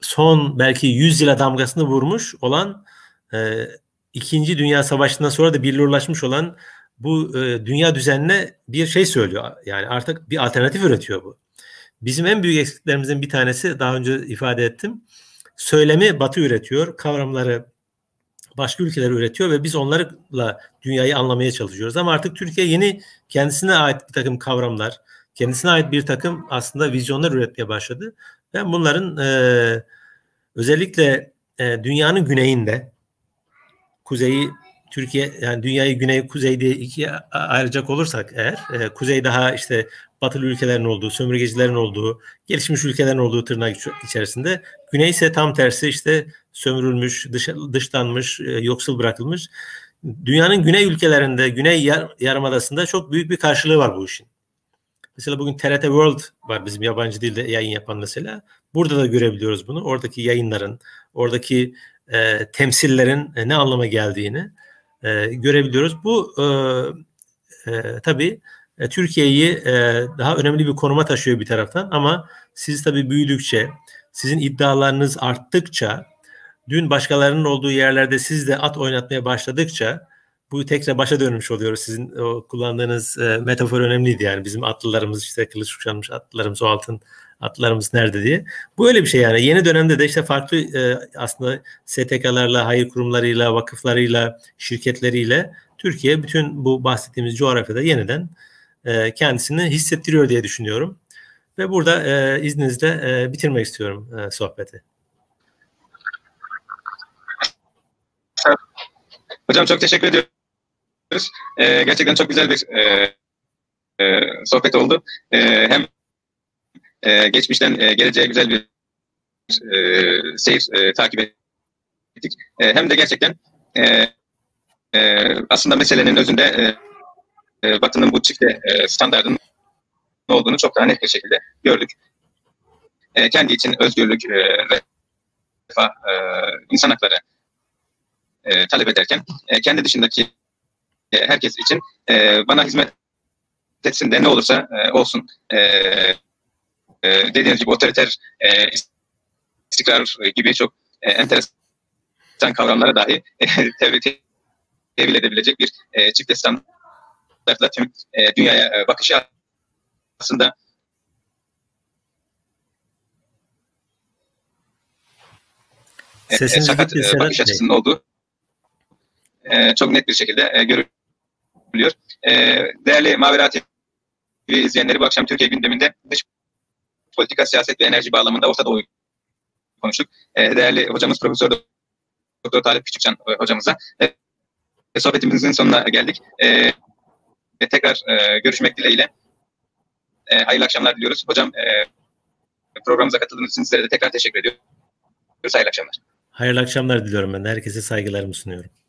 son belki 100 yıla damgasını vurmuş olan e, İkinci Dünya Savaşı'ndan sonra da birliğurlaşmış olan bu dünya düzenine bir şey söylüyor. Yani artık bir alternatif üretiyor bu. Bizim en büyük eksiklerimizin bir tanesi daha önce ifade ettim. Söylemi Batı üretiyor, kavramları başka ülkeler üretiyor ve biz onlarla dünyayı anlamaya çalışıyoruz. Ama artık Türkiye yeni kendisine ait bir takım kavramlar, kendisine ait bir takım aslında vizyonlar üretmeye başladı. Ben bunların e, özellikle e, dünyanın güneyinde kuzeyi Türkiye yani dünyayı güney kuzey diye ikiye ayıracak olursak eğer e, kuzey daha işte batılı ülkelerin olduğu, sömürgecilerin olduğu, gelişmiş ülkelerin olduğu tırnak içerisinde. Güney ise tam tersi işte sömürülmüş, dış, dışlanmış, e, yoksul bırakılmış. Dünyanın güney ülkelerinde, güney yar, yarımadasında çok büyük bir karşılığı var bu işin. Mesela bugün TRT World var bizim yabancı dilde yayın yapan mesela. Burada da görebiliyoruz bunu. Oradaki yayınların, oradaki e, temsillerin e, ne anlama geldiğini e, görebiliyoruz. Bu e, e, tabii e, Türkiye'yi e, daha önemli bir konuma taşıyor bir taraftan ama siz tabii büyüdükçe, sizin iddialarınız arttıkça, dün başkalarının olduğu yerlerde siz de at oynatmaya başladıkça bu tekrar başa dönmüş oluyoruz. Sizin o kullandığınız e, metafor önemliydi yani. Bizim atlılarımız işte kılıç kuşanmış atlılarımız o altın atlarımız nerede diye. Bu öyle bir şey yani. Yeni dönemde de işte farklı e, aslında STK'larla, hayır kurumlarıyla, vakıflarıyla, şirketleriyle Türkiye bütün bu bahsettiğimiz coğrafyada yeniden e, kendisini hissettiriyor diye düşünüyorum. Ve burada e, izninizle e, bitirmek istiyorum e, sohbeti. Hocam çok teşekkür ediyorum. E, gerçekten çok güzel bir e, e, sohbet oldu. E, hem e, geçmişten e, geleceğe güzel bir e, seyir e, takip ettik. E, hem de gerçekten e, e, aslında meselenin özünde e, e, Batı'nın bu çifte e, ne olduğunu çok daha net bir şekilde gördük. E, kendi için özgürlük, e, ve refah, e, insan hakları e, talep ederken e, kendi dışındaki e, herkes için e, bana hizmet etsin de ne olursa e, olsun e, e, dediğiniz gibi otoriter e, istikrar gibi çok e, enteresan kavramlara dahi e, tevil edebilecek bir e, çift standartla tüm e, dünyaya e, bakışı aslında Sesiniz e, sakat e, bakış açısının olduğu e, çok net bir şekilde e, görülüyor biliyor. E, ee, değerli Mavera TV izleyenleri bu akşam Türkiye gündeminde dış politika, siyaset ve enerji bağlamında Orta Doğu'yu konuştuk. E, değerli hocamız Profesör Doktor Talip Küçükcan e, hocamıza e, sohbetimizin sonuna geldik. E, tekrar e, görüşmek dileğiyle. E, hayırlı akşamlar diliyoruz. Hocam e, programımıza katıldığınız için sizlere de tekrar teşekkür ediyoruz. Hayırlı akşamlar. Hayırlı akşamlar diliyorum ben de. Herkese saygılarımı sunuyorum.